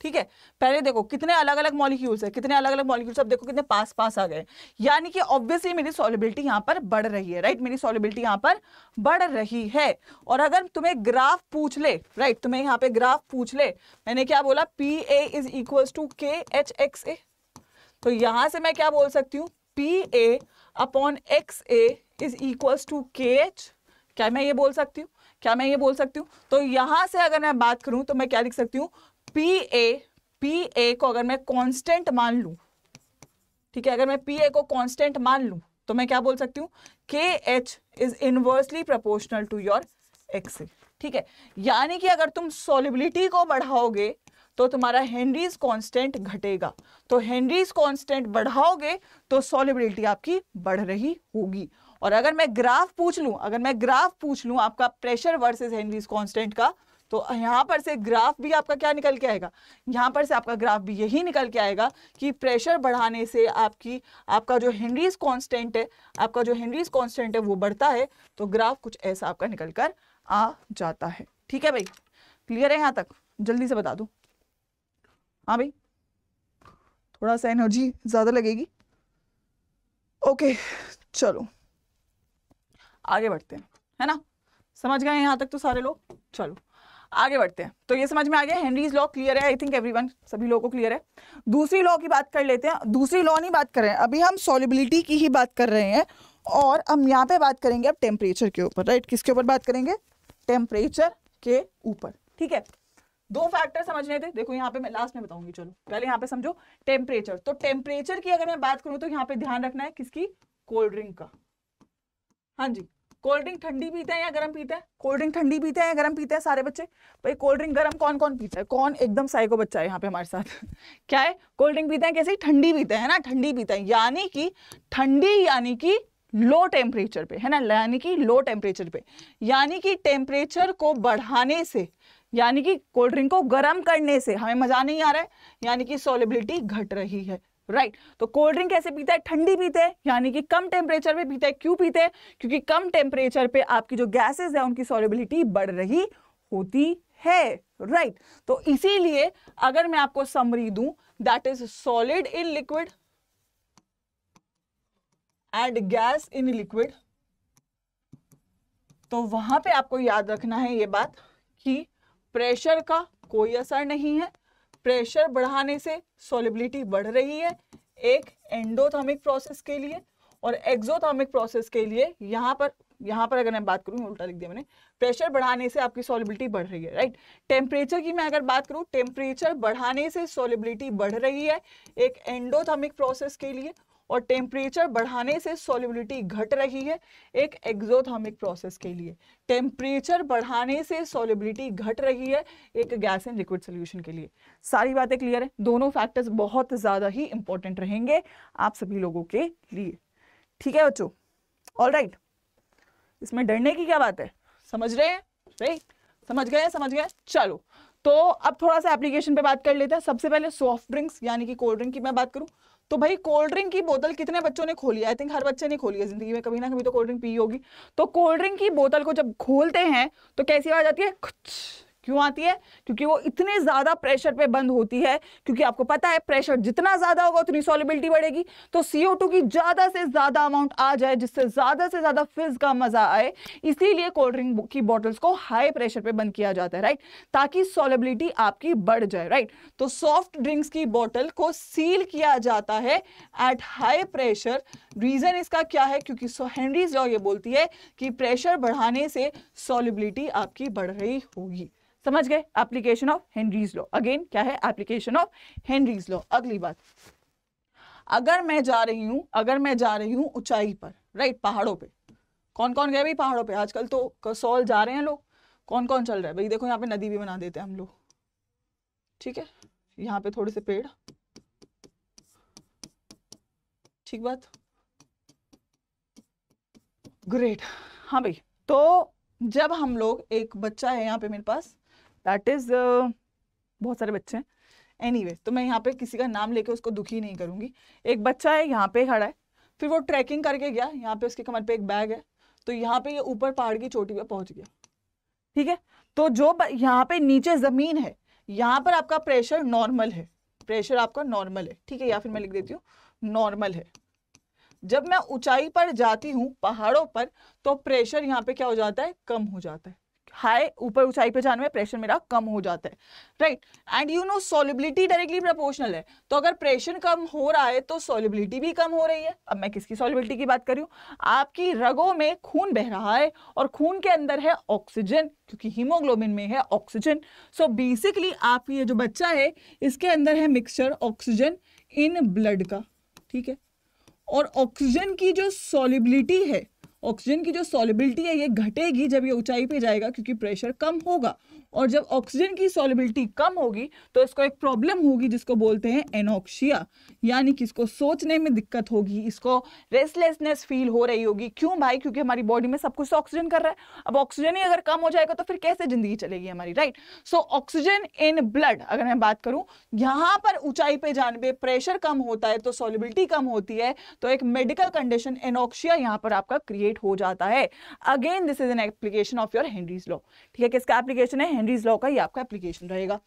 ठीक है पहले देखो कितने अलग अलग मॉलिक्यूल्स है कितने अलग अलग मॉलिक्यूल्स अब देखो कितने पास पास आ गए यानी कि ऑब्वियसली मेरी सॉलिबिलिटी यहाँ पर बढ़ रही है राइट मेरी सॉलिबिलिटी यहाँ पर बढ़ रही है और अगर तुम्हें ग्राफ पूछ ले राइट तुम्हें यहाँ पे ग्राफ पूछ ले मैंने क्या बोला P A is equal to K H X A तो यहाँ से मैं क्या बोल सकती हूँ P A upon X A is equal to K H क्या मैं ये बोल सकती हूँ क्या मैं ये बोल सकती हूँ तो यहां से अगर मैं बात करूं तो मैं क्या लिख सकती हूँ पी ए पी ए को अगर मैं कांस्टेंट मान लू ठीक है अगर मैं पी ए को कांस्टेंट मान लू तो मैं क्या बोल सकती हूँ K H is inversely proportional to your X ठीक है यानी कि अगर तुम सोलिबिलिटी को बढ़ाओगे तो तुम्हारा हेनरीज कांस्टेंट घटेगा तो हेनरीज कांस्टेंट बढ़ाओगे तो सॉलिबिलिटी आपकी बढ़ रही होगी और अगर मैं ग्राफ पूछ लूं अगर मैं ग्राफ पूछ लूं आपका प्रेशर वर्सेस हेनरीज कांस्टेंट का तो यहाँ पर से ग्राफ भी आपका क्या निकल के आएगा यहाँ पर से आपका ग्राफ भी यही निकल के आएगा कि प्रेशर बढ़ाने से आपकी आपका जो हेनरीज कांस्टेंट है आपका जो हेनरीज कांस्टेंट है वो बढ़ता है तो ग्राफ कुछ ऐसा आपका निकल कर आ जाता है ठीक है भाई क्लियर है यहाँ तक जल्दी से बता दूँ हाँ भाई थोड़ा सा एनर्जी ज़्यादा लगेगी ओके चलो आगे बढ़ते हैं है ना समझ गए यहाँ तक तो सारे लोग चलो आगे बढ़ते हैं तो ये समझ में आ गया हेनरीज लॉ क्लियर है आई थिंक एवरीवन सभी लोगों को क्लियर है दूसरी लॉ की बात कर लेते हैं दूसरी लॉ नहीं बात कर रहे हैं अभी हम सॉलिबिलिटी की ही बात कर रहे हैं और हम यहाँ पे बात करेंगे अब टेम्परेचर के ऊपर राइट किसके ऊपर बात करेंगे टेम्परेचर के ऊपर ठीक है दो फैक्टर समझने थे देखो यहाँ पे मैं लास्ट में बताऊंगी चलो पहले यहाँ पे समझो टेम्परेचर तो टेम्परेचर की अगर मैं बात करूँ तो यहाँ पे ध्यान रखना है किसकी कोल्ड ड्रिंक का हाँ जी कोल्ड ड्रिंक ठंडी पीते हैं या गर्म पीते हैं कोल्ड ड्रिंक ठंडी पीते हैं या गर्म पीते हैं सारे बच्चे भाई कोल्ड ड्रिंक गर्म कौन कौन पीता है कौन एकदम साइको बच्चा है यहाँ पे हमारे साथ क्या है कोल्ड ड्रिंक पीते हैं कैसे ठंडी पीते हैं ना ठंडी पीते हैं यानी कि ठंडी यानी कि लो टेम्परेचर पे है ना यानी कि लो टेम्परेचर पे यानी कि टेम्परेचर को बढ़ाने से यानी कि कोल्ड ड्रिंक को गर्म करने से हमें मज़ा नहीं आ रहा है यानी कि सोलिबिलिटी घट रही है राइट right. तो कोल्ड ड्रिंक कैसे पीता है ठंडी पीते हैं यानी कि कम टेम्परेचर पे पीता है क्यों पीते हैं क्योंकि कम टेम्परेचर पे आपकी जो गैसेस है उनकी सॉलिबिलिटी बढ़ रही होती है राइट right. तो इसीलिए अगर मैं आपको समरी दूं that is solid in liquid and gas in liquid तो वहां पे आपको याद रखना है ये बात कि प्रेशर का कोई असर नहीं है प्रेशर बढ़ाने से सॉलिबिलिटी बढ़ रही है एक एंडोथर्मिक प्रोसेस के लिए और एक्सोथर्मिक प्रोसेस के लिए यहाँ पर यहाँ पर अगर मैं बात करूँ उल्टा लिख दिया मैंने प्रेशर बढ़ाने से आपकी सॉलिबिलिटी बढ़ रही है राइट टेम्परेचर की मैं अगर बात करूँ टेम्परेचर बढ़ाने से सॉलिबिलिटी बढ़ रही है एक एंडोथर्मिक प्रोसेस के लिए और टेम्परेचर बढ़ाने से सोलिबिलिटी घट रही है एक एक्जोथर्मिक प्रोसेस के लिए टेम्परेचर बढ़ाने से सोलिबिलिटी घट रही है एक गैस एंड लिक्विड सोल्यूशन के लिए सारी बातें क्लियर है दोनों फैक्टर्स बहुत ज़्यादा ही इंपॉर्टेंट रहेंगे आप सभी लोगों के लिए ठीक है बच्चों ऑल राइट इसमें डरने की क्या बात है समझ रहे हैं राइट समझ गए समझ गए चलो तो अब थोड़ा सा एप्लीकेशन पे बात कर लेते हैं सबसे पहले सॉफ्ट ड्रिंक्स यानी कि कोल्ड ड्रिंक की मैं बात करूं तो भाई कोल्ड ड्रिंक की बोतल कितने बच्चों ने खोली आई थिंक हर बच्चे ने खोली है जिंदगी में कभी ना कभी तो कोल्ड ड्रिंक पी होगी तो कोल्ड ड्रिंक की बोतल को जब खोलते हैं तो कैसी आवाज आती है क्यों आती है क्योंकि वो इतने ज़्यादा प्रेशर पे बंद होती है क्योंकि आपको पता है प्रेशर जितना ज़्यादा होगा उतनी सॉलिबिलिटी बढ़ेगी तो सी की ज़्यादा से ज़्यादा अमाउंट आ जाए जिससे ज़्यादा से ज़्यादा फिज का मज़ा आए इसीलिए कोल्ड ड्रिंक की बॉटल्स को हाई प्रेशर पे बंद किया जाता है राइट ताकि सॉलिबिलिटी आपकी बढ़ जाए राइट तो सॉफ्ट ड्रिंक्स की बॉटल को सील किया जाता है एट हाई प्रेशर रीज़न इसका क्या है क्योंकि हेनरीज लॉ ये बोलती है कि प्रेशर बढ़ाने से सॉलिबिलिटी आपकी बढ़ रही होगी समझ गए application of Henry's law again क्या है एप्लीकेशन ऑफ हेनरीज लॉ अगली बात अगर मैं जा रही हूँ अगर मैं जा रही हूँ ऊंचाई पर राइट पहाड़ों पे कौन कौन गए भाई पहाड़ों पे आजकल तो कसौल जा रहे हैं लोग कौन कौन चल रहा है भाई देखो यहाँ पे नदी भी बना देते हैं हम लोग ठीक है यहाँ पे थोड़े से पेड़ ठीक बात ग्रेट हाँ भाई तो जब हम लोग एक बच्चा है यहाँ पे मेरे पास दैट इज़ uh, बहुत सारे बच्चे हैं एनी anyway, तो मैं यहाँ पे किसी का नाम लेके उसको दुखी नहीं करूँगी एक बच्चा है यहाँ पे खड़ा है फिर वो ट्रैकिंग करके गया यहाँ पे उसके कमर पे एक बैग है तो यहाँ पे ये यह ऊपर पहाड़ की चोटी पे पहुंच गया ठीक है तो जो यहाँ पे नीचे ज़मीन है यहाँ पर आपका प्रेशर नॉर्मल है प्रेशर आपका नॉर्मल है ठीक है या फिर मैं लिख देती हूँ नॉर्मल है जब मैं ऊंचाई पर जाती हूँ पहाड़ों पर तो प्रेशर यहाँ पे क्या हो जाता है कम हो जाता है हाई ऊपर ऊंचाई पे जाने में प्रेशर मेरा कम हो जाता है right and you know solubility directly proportional है तो अगर प्रेशर कम हो रहा है तो सॉलिबिलिटी भी कम हो रही है अब मैं किसकी सॉलिबिलिटी की बात कर रही हूँ आपकी रगों में खून बह रहा है और खून के अंदर है ऑक्सीजन क्योंकि हीमोग्लोबिन में है ऑक्सीजन सो बेसिकली आप ये जो बच्चा है इसके अंदर है मिक्सचर ऑक्सीजन इन ब्लड का ठीक है और ऑक्सीजन की जो सॉलिबिलिटी है ऑक्सीजन की जो सॉलिबिलिटी है ये घटेगी जब ये ऊंचाई पे जाएगा क्योंकि प्रेशर कम होगा और जब ऑक्सीजन की सॉलिबिलिटी कम होगी तो इसको एक प्रॉब्लम होगी जिसको बोलते हैं एनोक्शिया यानी कि इसको सोचने में दिक्कत होगी इसको रेस्टलेसनेस फील हो रही होगी क्यों भाई क्योंकि हमारी बॉडी में सब कुछ ऑक्सीजन कर रहा है अब ऑक्सीजन ही अगर कम हो जाएगा तो फिर कैसे जिंदगी चलेगी हमारी right so oxygen in blood अगर मैं बात करूं यहाँ पर ऊंचाई पर जान प्रेशर कम होता है तो सॉलिबिलिटी कम होती है तो एक मेडिकल कंडीशन एनोक्शिया यहाँ पर आपका क्रिएट हो जाता है again this is an application of your Henry's law ठीक है किसका एप्लीकेशन है हेनरीज लॉ का ही आपका एप्लीकेशन रहेगा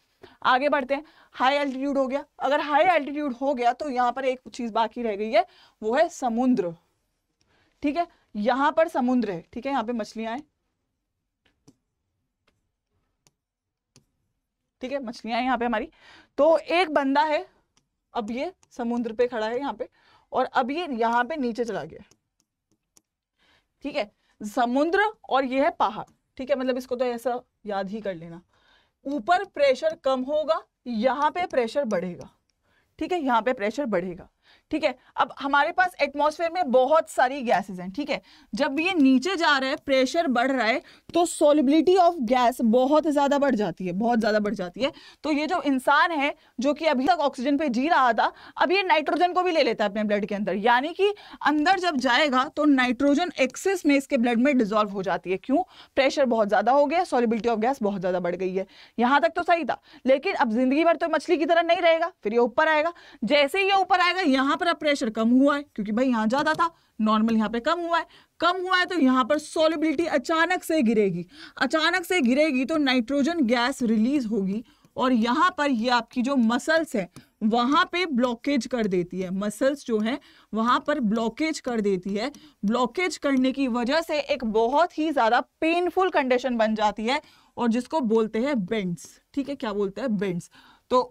आगे बढ़ते हैं हाई एल्टीट्यूड हो गया अगर हाई एल्टीट्यूड हो गया तो यहाँ पर एक चीज बाकी रह गई है वो है समुद्र ठीक है यहां पर समुद्र है ठीक है यहाँ पे मछलियां हैं ठीक है मछलियां हैं यहाँ पे हमारी तो एक बंदा है अब ये समुद्र पे खड़ा है यहाँ पे और अब ये यहाँ पे नीचे चला गया ठीक है समुद्र और ये है पहाड़ ठीक है मतलब इसको तो ऐसा याद ही कर लेना ऊपर प्रेशर कम होगा यहाँ पे प्रेशर बढ़ेगा ठीक है यहाँ पे प्रेशर बढ़ेगा ठीक है अब हमारे पास एटमोसफेयर में बहुत सारी गैसेज हैं ठीक है जब ये नीचे जा रहा है प्रेशर बढ़ रहा है तो सोलिबिलिटी ऑफ गैस बहुत ज़्यादा बढ़ जाती है बहुत ज़्यादा बढ़ जाती है तो ये जो इंसान है जो कि अभी तक ऑक्सीजन पे जी रहा था अब ये नाइट्रोजन को भी ले लेता है अपने ब्लड के अंदर यानी कि अंदर जब जाएगा तो नाइट्रोजन एक्सेस में इसके ब्लड में डिजोल्व हो जाती है क्यों प्रेशर बहुत ज़्यादा हो गया सॉलिबिलिटी ऑफ गैस बहुत ज़्यादा बढ़ गई है यहां तक तो सही था लेकिन अब जिंदगी भर तो मछली की तरह नहीं रहेगा फिर ये ऊपर आएगा जैसे ही ये ऊपर आएगा यहां यहाँ पर अब प्रेशर कम हुआ है क्योंकि भाई यहाँ ज़्यादा था नॉर्मल यहाँ पे कम हुआ है कम हुआ है तो यहाँ पर सोलिबिलिटी अचानक से गिरेगी अचानक से गिरेगी तो नाइट्रोजन गैस रिलीज होगी और यहाँ पर ये आपकी जो मसल्स है वहाँ पे ब्लॉकेज कर देती है मसल्स जो है वहाँ पर ब्लॉकेज कर देती है ब्लॉकेज करने की वजह से एक बहुत ही ज़्यादा पेनफुल कंडीशन बन जाती है और जिसको बोलते हैं बेंड्स ठीक है क्या बोलते हैं बेंड्स तो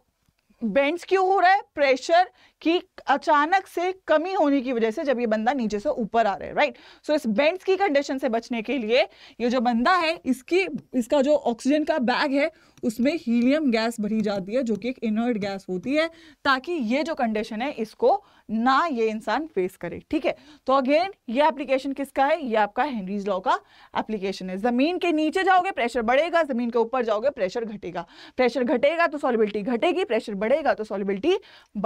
बेंड्स क्यों हो रहा है प्रेशर कि अचानक से कमी होने की वजह से जब ये बंदा नीचे से ऊपर आ रहा है राइट सो इस बेंड्स की कंडीशन से बचने के लिए ये जो बंदा है इसकी इसका जो ऑक्सीजन का बैग है उसमें हीलियम गैस भरी जाती है जो कि एक इनर्ट गैस होती है ताकि ये जो कंडीशन है इसको ना ये इंसान फेस करे ठीक है तो अगेन ये एप्लीकेशन किसका है ये आपका हेनरीज लॉ का एप्लीकेशन है जमीन के नीचे जाओगे प्रेशर बढ़ेगा जमीन के ऊपर जाओगे प्रेशर घटेगा प्रेशर घटेगा तो सॉलिबिलिटी घटेगी प्रेशर बढ़ेगा तो सॉलिबिलिटी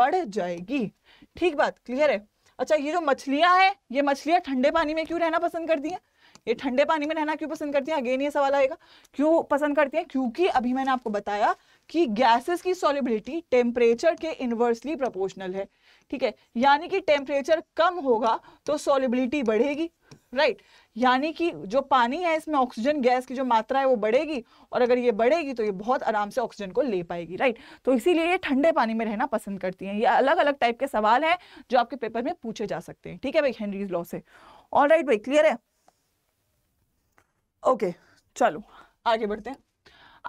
बढ़ जाएगी होगी ठीक बात क्लियर है अच्छा ये जो मछलियां हैं ये मछलियां ठंडे पानी में क्यों रहना पसंद करती हैं ये ठंडे पानी में रहना क्यों पसंद करती हैं अगेन ये सवाल आएगा क्यों पसंद करती हैं क्योंकि अभी मैंने आपको बताया कि गैसेस की सॉलिबिलिटी टेम्परेचर के इन्वर्सली प्रोपोर्शनल है ठीक है यानी कि टेम्परेचर कम होगा तो सॉलिबिलिटी बढ़ेगी राइट right. यानी कि जो पानी है इसमें ऑक्सीजन गैस की जो मात्रा है वो बढ़ेगी और अगर ये बढ़ेगी तो ये बहुत आराम से ऑक्सीजन को ले पाएगी राइट तो इसीलिए ये ठंडे पानी में रहना पसंद करती हैं ये अलग अलग टाइप के सवाल हैं जो आपके पेपर में पूछे जा सकते हैं ठीक है भाई हेनरीज लॉ से ऑल राइट भाई क्लियर है ओके चलो आगे बढ़ते हैं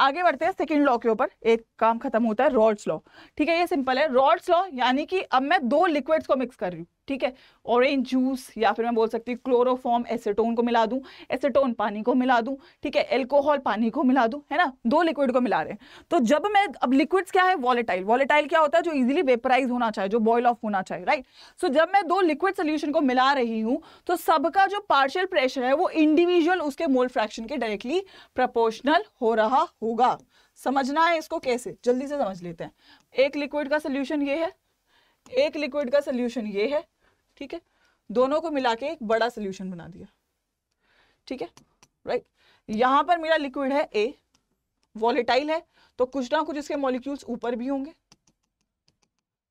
आगे बढ़ते हैं सेकेंड लॉ के ऊपर एक काम खत्म होता है रॉड्स लॉ ठीक है ये सिंपल है रॉड्स लॉ यानी कि अब मैं दो लिक्विड्स को मिक्स कर रही हूँ ठीक है ऑरेंज जूस या फिर मैं बोल सकती हूँ क्लोरोफॉर्म एसेटोन को मिला दूँ एसेटोन पानी को मिला दूँ ठीक है एल्कोहल पानी को मिला दूँ है ना दो लिक्विड को मिला रहे हैं तो जब मैं अब लिक्विड्स क्या है वॉलेटाइल वॉलेटाइल क्या होता है जो इजिली वेपराइज होना चाहिए जो बॉयल ऑफ होना चाहिए राइट सो so, जब मैं दो लिक्विड सोल्यूशन को मिला रही हूँ तो सबका जो पार्शियल प्रेशर है वो इंडिविजुअल उसके मोल फ्रैक्शन के डायरेक्टली प्रपोर्शनल हो रहा होगा समझना है इसको कैसे जल्दी से समझ लेते हैं एक लिक्विड का सोल्यूशन ये है एक लिक्विड का सोल्यूशन ये है ठीक है दोनों को मिला के एक बड़ा सोल्यूशन बना दिया ठीक है राइट यहां पर मेरा लिक्विड है ए वॉलेटाइल है तो कुछ ना कुछ इसके मॉलिक्यूल्स ऊपर भी होंगे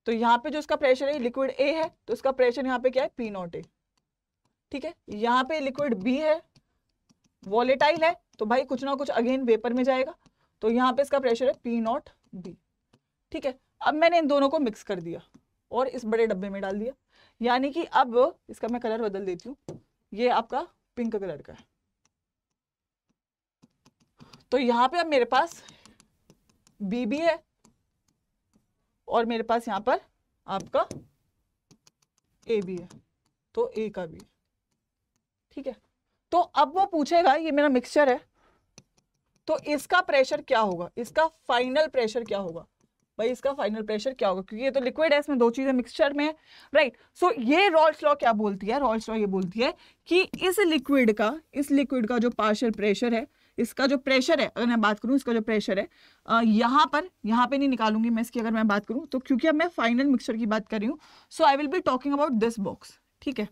तो यहाँ पे जो इसका प्रेशर है लिक्विड ए है तो इसका प्रेशर यहां पे क्या है पी नॉट ए ठीक है यहां पे लिक्विड बी है वॉलेटाइल है तो भाई कुछ ना कुछ अगेन वेपर में जाएगा तो यहां पे इसका प्रेशर है पी नॉट बी ठीक है अब मैंने इन दोनों को मिक्स कर दिया और इस बड़े डब्बे में डाल दिया यानी कि अब इसका मैं कलर बदल देती हूँ ये आपका पिंक कलर का है तो यहाँ पे अब मेरे पास बी है और मेरे पास यहाँ पर आपका ए बी है तो ए का भी ठीक है तो अब वो पूछेगा ये मेरा मिक्सचर है तो इसका प्रेशर क्या होगा इसका फाइनल प्रेशर क्या होगा भाई इसका फाइनल प्रेशर क्या होगा क्योंकि ये तो लिक्विड है इसमें दो चीज़ें मिक्सचर में है राइट सो right. so, ये रॉल्स लॉ क्या बोलती है रॉल्स लॉ ये बोलती है कि इस लिक्विड का इस लिक्विड का जो पार्शियल प्रेशर है इसका जो प्रेशर है अगर मैं बात करूँ इसका जो प्रेशर है यहाँ पर यहाँ पे नहीं निकालूंगी मैं इसकी अगर मैं बात करूँ तो क्योंकि अब मैं फाइनल मिक्सचर की बात कर रही हूँ so I will be talking about this box ठीक है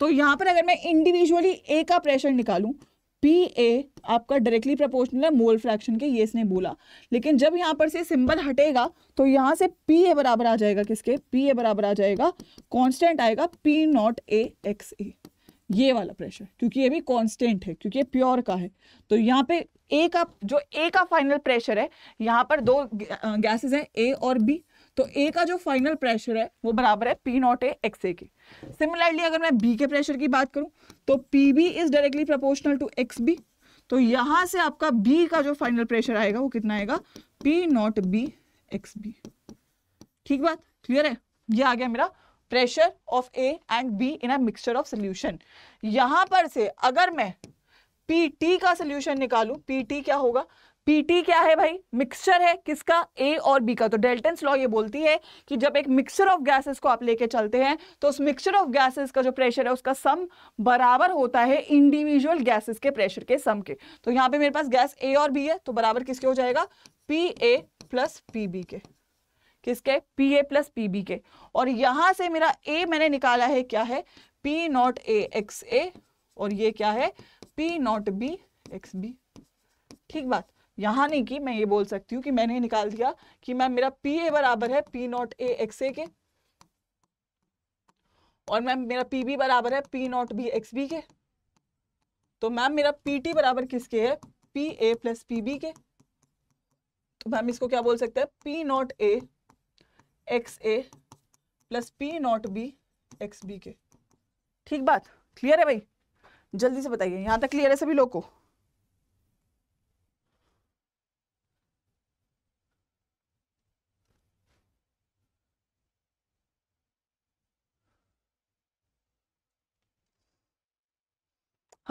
तो यहाँ पर अगर मैं इंडिविजुअली ए का प्रेशर निकालूँ पी ए आपका डायरेक्टली प्रपोर्शनल है मोल फ्रैक्शन के ये इसने बोला लेकिन जब यहाँ पर से सिंबल हटेगा तो यहाँ से पी ए बराबर आ जाएगा किसके पी ए बराबर आ जाएगा कांस्टेंट आएगा P naught A X A ये वाला प्रेशर क्योंकि ये भी कांस्टेंट है क्योंकि ये प्योर का है तो यहाँ पे ए का जो ए का फाइनल प्रेशर है यहाँ पर दो गैसेज हैं ए और बी तो ए का जो फाइनल प्रेशर है वो बराबर है P naught A X A के सिमिलरली अगर मैं बी के प्रेशर की बात करूं तो P B is directly proportional to X B तो यहां से आपका बी का जो फाइनल प्रेशर आएगा वो कितना आएगा P naught B X B ठीक बात क्लियर है ये आ गया मेरा pressure of A and B in a mixture of solution यहां पर से अगर मैं पी टी का सोल्यूशन निकालू पी टी क्या होगा पीटी क्या है भाई मिक्सचर है किसका ए और बी का तो डेल्टन लॉ ये बोलती है कि जब एक मिक्सचर ऑफ गैसेस को आप लेके चलते हैं तो उस मिक्सचर ऑफ गैसेस का जो प्रेशर है उसका सम बराबर होता है इंडिविजुअल गैसेस के प्रेशर के सम के तो यहाँ पे मेरे पास गैस ए और बी है तो बराबर किसके हो जाएगा P A plus P B के किसके P A plus P B के और यहां से मेरा ए मैंने निकाला है क्या है P naught A X A और ये क्या है P naught B X B ठीक बात यहाँ नहीं की मैं ये बोल सकती हूँ कि मैंने निकाल दिया कि मैम मेरा पी ए बराबर है P naught A X A के और मैम मेरा पी बी बराबर है P naught B X B के तो मैम मेरा पी टी बराबर किसके है P A plus P B के तो मैम इसको क्या बोल सकते हैं P naught A X A plus P naught B X B के ठीक बात क्लियर है भाई जल्दी से बताइए यहाँ तक क्लियर है सभी लोग को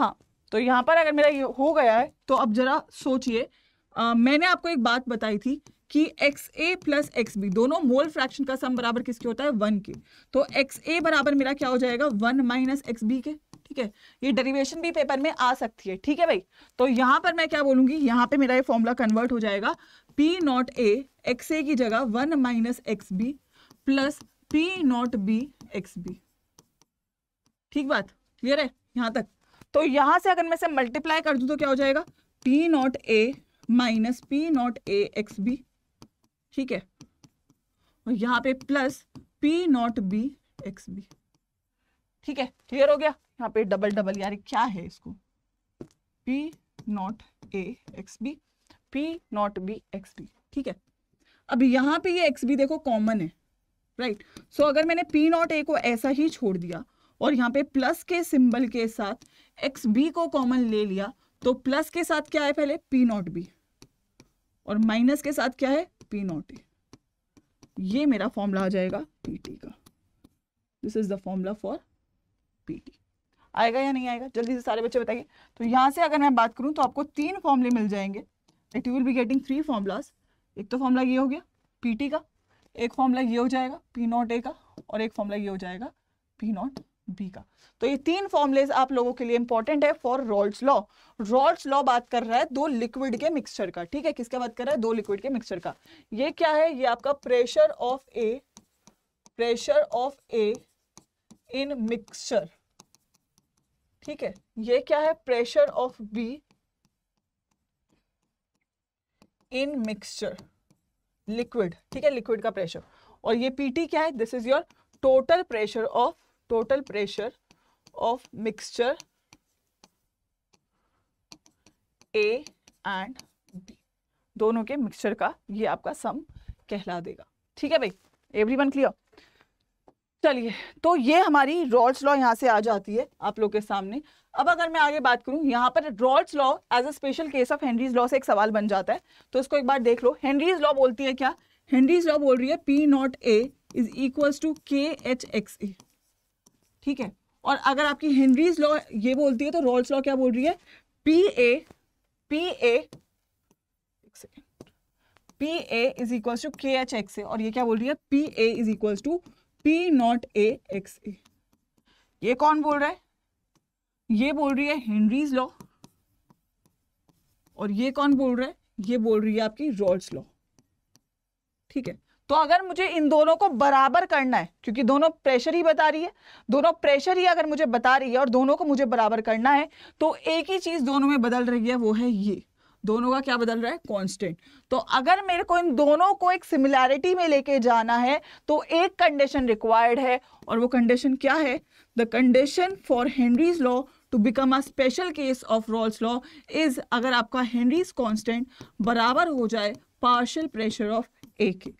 हाँ तो यहाँ पर अगर मेरा ये हो गया है तो अब जरा सोचिए मैंने आपको एक बात बताई थी कि X A plus X B दोनों मोल फ्रैक्शन का सम बराबर किसके होता है वन के तो एक्स ए बराबर मेरा क्या हो जाएगा वन माइनस एक्स बी के ठीक है ये डेरिवेशन भी पेपर में आ सकती है ठीक है भाई तो यहाँ पर मैं क्या बोलूँगी यहाँ पर मेरा ये फॉर्मूला कन्वर्ट हो जाएगा P naught A X A की जगह one minus X B plus P naught B X B ठीक बात क्लियर है यहाँ तक तो यहां से अगर मैं इसे मल्टीप्लाई कर दू तो क्या हो जाएगा P naught A minus P naught A X B ठीक है और यहाँ पे plus P naught B X B ठीक है क्लियर हो गया यहाँ पे डबल डबल यार क्या है इसको P naught A X B P naught B X B ठीक है अब यहां पे ये एक्स बी देखो कॉमन है राइट right. सो so, अगर मैंने पी नॉट ए को ऐसा ही छोड़ दिया और यहाँ पे प्लस के सिंबल के साथ एक्स बी को कॉमन ले लिया तो प्लस के साथ क्या है पहले पी नॉट बी और माइनस के साथ क्या है पी नॉट ए ये मेरा फॉर्मूला आ जाएगा पी टी का this is the formula for P T आएगा या नहीं आएगा जल्दी से सारे बच्चे बताइए तो यहाँ से अगर मैं बात करूँ तो आपको तीन फॉर्मूले मिल जाएंगे it will be getting three formulas एक तो फॉर्मूला ये हो गया पी टी का एक फॉर्मूला ये हो जाएगा पी नॉट ए का और एक फॉर्मूला ये हो जाएगा पी नॉट बी का तो ये तीन फॉर्मुलेज आप लोगों के लिए इंपॉर्टेंट है for Raoult's law Raoult's law बात कर रहा है दो लिक्विड के मिक्सचर का ठीक है किसका बात कर रहा है दो लिक्विड के मिक्सचर का ये क्या है ये आपका pressure of A pressure of A in mixture ठीक है ये क्या है pressure of B in mixture liquid ठीक है लिक्विड का प्रेशर और ये पीटी क्या है this is your total pressure of total pressure of mixture A and B दोनों के मिक्सचर का ये आपका सम कहला देगा ठीक है भाई एवरी वन क्लियर चलिए तो ये हमारी रॉल्स लॉ यहाँ से आ जाती है आप लोग के सामने अब अगर मैं आगे बात करूँ यहाँ पर Raoult's law as a special case of Henry's law से एक सवाल बन जाता है तो इसको एक बार देख लो हेनरीज लॉ बोलती है क्या हेनरीज लॉ बोल रही है P naught A is equal to K H X A ठीक है और अगर आपकी हेनरीज लॉ ये बोलती है तो रोल्स लॉ क्या बोल रही है P A P A P A is equal to K H X A और ये क्या बोल रही है P A is equal to P naught A X A ये कौन बोल रहा है ये बोल रही है हेनरीज लॉ और ये कौन बोल रहा है ये बोल रही है आपकी रोल्स लॉ ठीक है तो अगर मुझे इन दोनों को बराबर करना है क्योंकि दोनों प्रेशर ही बता रही है दोनों प्रेशर ही अगर मुझे बता रही है और दोनों को मुझे बराबर करना है तो एक ही चीज़ दोनों में बदल रही है वो है ये दोनों का क्या बदल रहा है कांस्टेंट तो अगर मेरे को इन दोनों को एक सिमिलैरिटी में लेके जाना है तो एक कंडीशन रिक्वायर्ड है और वो कंडीशन क्या है the condition for Henry's law to become a special case of Raoult's law is अगर आपका हेनरीज कांस्टेंट बराबर हो जाए पार्शियल प्रेशर ऑफ ए के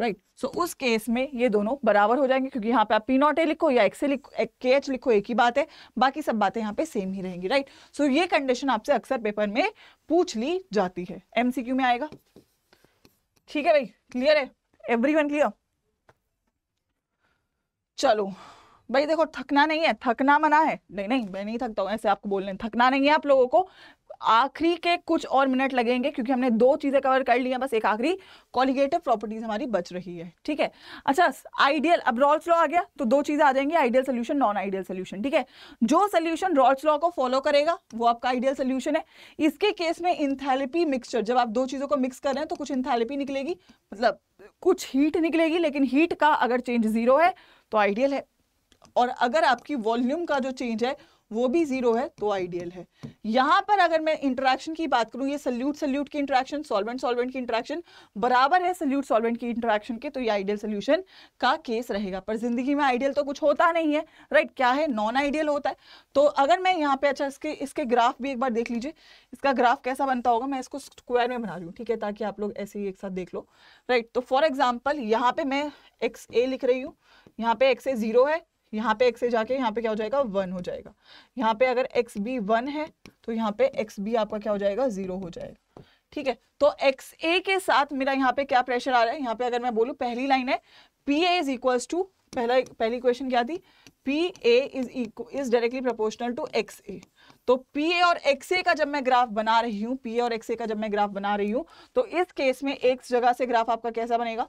राइट right. सो so, उस केस में ये दोनों बराबर हो जाएंगे क्योंकि यहाँ पे आप पी नॉट ए लिखो या एक्स ए लिखो के एच लिखो एक ही बात है बाकी सब बातें यहाँ पे सेम ही रहेंगी राइट right? सो so, ये कंडीशन आपसे अक्सर पेपर में पूछ ली जाती है एमसीक्यू में आएगा ठीक है भाई क्लियर है एवरी वन क्लियर चलो भाई देखो थकना नहीं है थकना मना है नहीं नहीं मैं नहीं थकता हूँ ऐसे आपको बोलने थकना नहीं है आप लोगों को आखिरी के कुछ और मिनट लगेंगे क्योंकि हमने दो चीज़ें कवर कर ली हैं बस एक आखिरी कॉलिगेटिव प्रॉपर्टीज हमारी बच रही है ठीक है अच्छा आइडियल अब रॉल्स लॉ आ गया तो दो चीज़ें आ जाएंगी ideal solution non ideal solution ठीक है जो सोल्यूशन रॉल्स लॉ को फॉलो करेगा वो आपका आइडियल सोल्यूशन है इसके केस में इंथैलेपी मिक्सचर जब आप दो चीज़ों को मिक्स कर रहे हैं तो कुछ इंथैलेपी निकलेगी मतलब कुछ हीट निकलेगी लेकिन हीट का अगर चेंज जीरो है तो आइडियल है और अगर आपकी वॉल्यूम का जो चेंज है वो भी जीरो है तो आइडियल है यहाँ पर अगर मैं इंटरेक्शन की बात करूँ ये सल्यूट सल्यूट की इंटरेक्शन सॉल्वेंट सॉल्वेंट की इंटरेक्शन बराबर है सल्यूट सॉल्वेंट की इंटरेक्शन के तो ये आइडियल सोल्यूशन का केस रहेगा पर जिंदगी में आइडियल तो कुछ होता नहीं है राइट क्या है नॉन आइडियल होता है तो अगर मैं यहाँ पे अच्छा इसके इसके ग्राफ भी एक बार देख लीजिए इसका ग्राफ कैसा बनता होगा मैं इसको स्क्वायर में बना रही हूँ ठीक है ताकि आप लोग ऐसे ही एक साथ देख लो राइट तो फॉर एग्जाम्पल यहाँ पे मैं एक्स ए लिख रही हूँ यहाँ पे एक्स ए जीरो है यहाँ पे x से जाके यहाँ पे क्या हो जाएगा वन हो जाएगा यहाँ पे अगर एक्स बी वन है तो यहाँ पे एक्स बी आपका क्या हो जाएगा जीरो हो जाएगा ठीक है तो एक्स ए के साथ मेरा यहाँ पे क्या प्रेशर आ रहा है यहाँ पे अगर मैं बोलू पहली लाइन है P A is equal to पहला पहली क्वेश्चन क्या थी P A is is directly proportional to X A तो पी ए और एक्स ए का जब मैं ग्राफ बना रही हूँ पी ए और एक्स ए का जब मैं ग्राफ बना रही हूँ तो इस केस में एक जगह से ग्राफ आपका कैसा बनेगा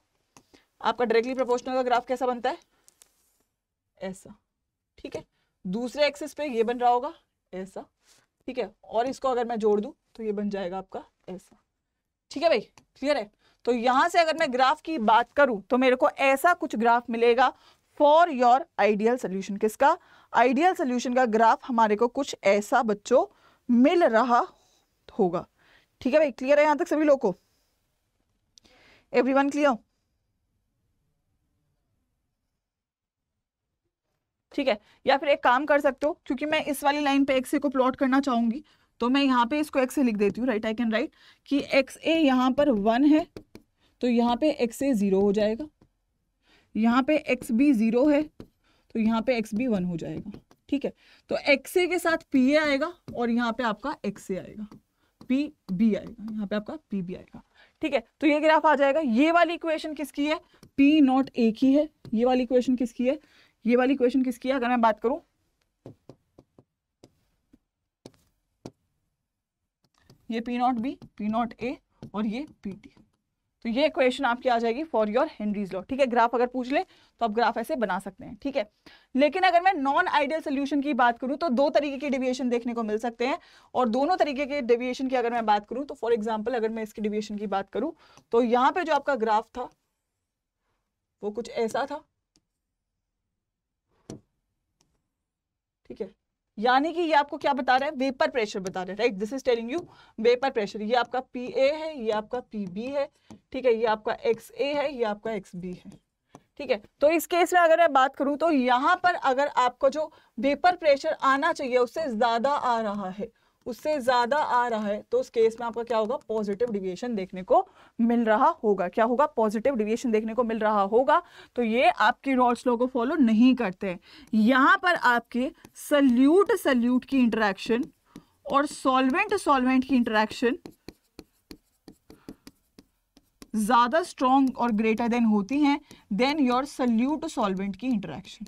आपका डायरेक्टली प्रोपोर्शनल का ग्राफ कैसा बनता है ऐसा ठीक है दूसरे एक्सेस पे ये बन रहा होगा ऐसा ठीक है और इसको अगर मैं जोड़ दूं तो ये बन जाएगा आपका ऐसा ठीक है भाई क्लियर है तो यहां से अगर मैं ग्राफ की बात करूं तो मेरे को ऐसा कुछ ग्राफ मिलेगा फॉर योर आइडियल सोल्यूशन किसका आइडियल सोल्यूशन का ग्राफ हमारे को कुछ ऐसा बच्चों मिल रहा होगा ठीक है भाई क्लियर है यहां तक सभी लोग को एवरीवन क्लियर ठीक है या फिर एक काम कर सकते हो क्योंकि मैं इस वाली लाइन पे एक्स ए को प्लॉट करना चाहूंगी तो मैं यहाँ पे इसको एक्स ए लिख देती हूँ राइट आई कैन राइट कि एक्स ए यहाँ पर वन है तो यहाँ पे एक्स ए ज़ीरो हो जाएगा यहाँ पे एक्स बी ज़ीरो है तो यहाँ पे एक्स बी वन हो जाएगा ठीक है तो एक्स ए के साथ पी ए आएगा और यहाँ पे आपका एक्स ए आएगा पी बी आएगा यहाँ पे आपका पी बी आएगा ठीक है तो ये ग्राफ आ जाएगा ये वाली इक्वेशन किसकी है पी नॉट ए की है ये वाली इक्वेशन किसकी है ये वाली क्वेश्चन किसकी है अगर मैं बात करूं ये P naught B P naught A और ये पी टी तो ये क्वेश्चन आपकी आ जाएगी फॉर योर हेनरीज लॉ ठीक है ग्राफ अगर पूछ ले तो आप ग्राफ ऐसे बना सकते हैं ठीक है लेकिन अगर मैं नॉन आइडियल सोल्यूशन की बात करूं तो दो तरीके के डिविएशन देखने को मिल सकते हैं और दोनों तरीके के डिविएशन की अगर मैं बात करूं तो फॉर एग्जाम्पल अगर मैं इसके डिविएशन की बात करूं तो यहाँ पे जो आपका ग्राफ था वो कुछ ऐसा था ठीक है यानी कि ये आपको क्या बता रहा है वेपर प्रेशर बता रहा है right this is telling you vapour pressure ये आपका पी ए है ये आपका पी बी है ठीक है ये आपका एक्स ए है ये आपका एक्स बी है ठीक है तो इस केस में अगर मैं बात करूं तो यहाँ पर अगर आपको जो वेपर प्रेशर आना चाहिए उससे ज्यादा आ रहा है उससे ज़्यादा आ रहा है तो उस केस में आपका क्या होगा पॉजिटिव डिविएशन देखने को मिल रहा होगा क्या होगा पॉजिटिव डिविएशन देखने को मिल रहा होगा तो ये आपके रॉड्स लॉ को फॉलो नहीं करते यहां पर आपके सल्यूट सल्यूट की इंटरेक्शन और सॉल्वेंट सॉल्वेंट की इंटरेक्शन ज़्यादा स्ट्रॉन्ग और ग्रेटर देन होती हैं देन योर सल्यूट सॉल्वेंट की इंटरेक्शन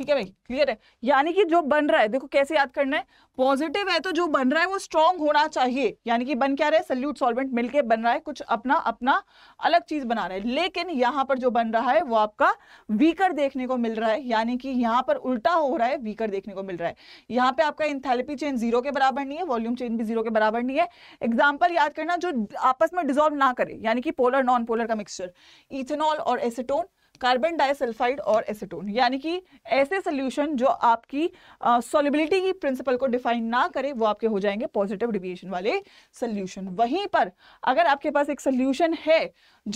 ठीक है भाई क्लियर है यानी कि जो बन रहा है देखो कैसे याद करना है पॉजिटिव है तो जो बन रहा है वो स्ट्रांग होना चाहिए यानी कि बन क्या रहा है सल्यूट सॉल्वेंट मिलके बन रहा है कुछ अपना अपना अलग चीज बना रहा है लेकिन यहाँ पर जो बन रहा है वो आपका वीकर देखने को मिल रहा है यानी कि यहाँ पर उल्टा हो रहा है वीकर देखने को मिल रहा है यहाँ पे आपका इंथेलपी चेन जीरो के बराबर नहीं है वॉल्यूम चेन भी जीरो के बराबर नहीं है एग्जाम्पल याद करना जो आपस में डिजोल्व ना करे यानी कि पोलर नॉन पोलर का मिक्सचर इथेनॉल और एसिटोन कार्बन डाइसल्फाइड और एसिटोन यानी कि ऐसे सोल्यूशन जो आपकी सोलिबिलिटी uh, की प्रिंसिपल को डिफाइन ना करे वो आपके हो जाएंगे पॉजिटिव डिविएशन वाले सोल्यूशन वहीं पर अगर आपके पास एक सोल्यूशन है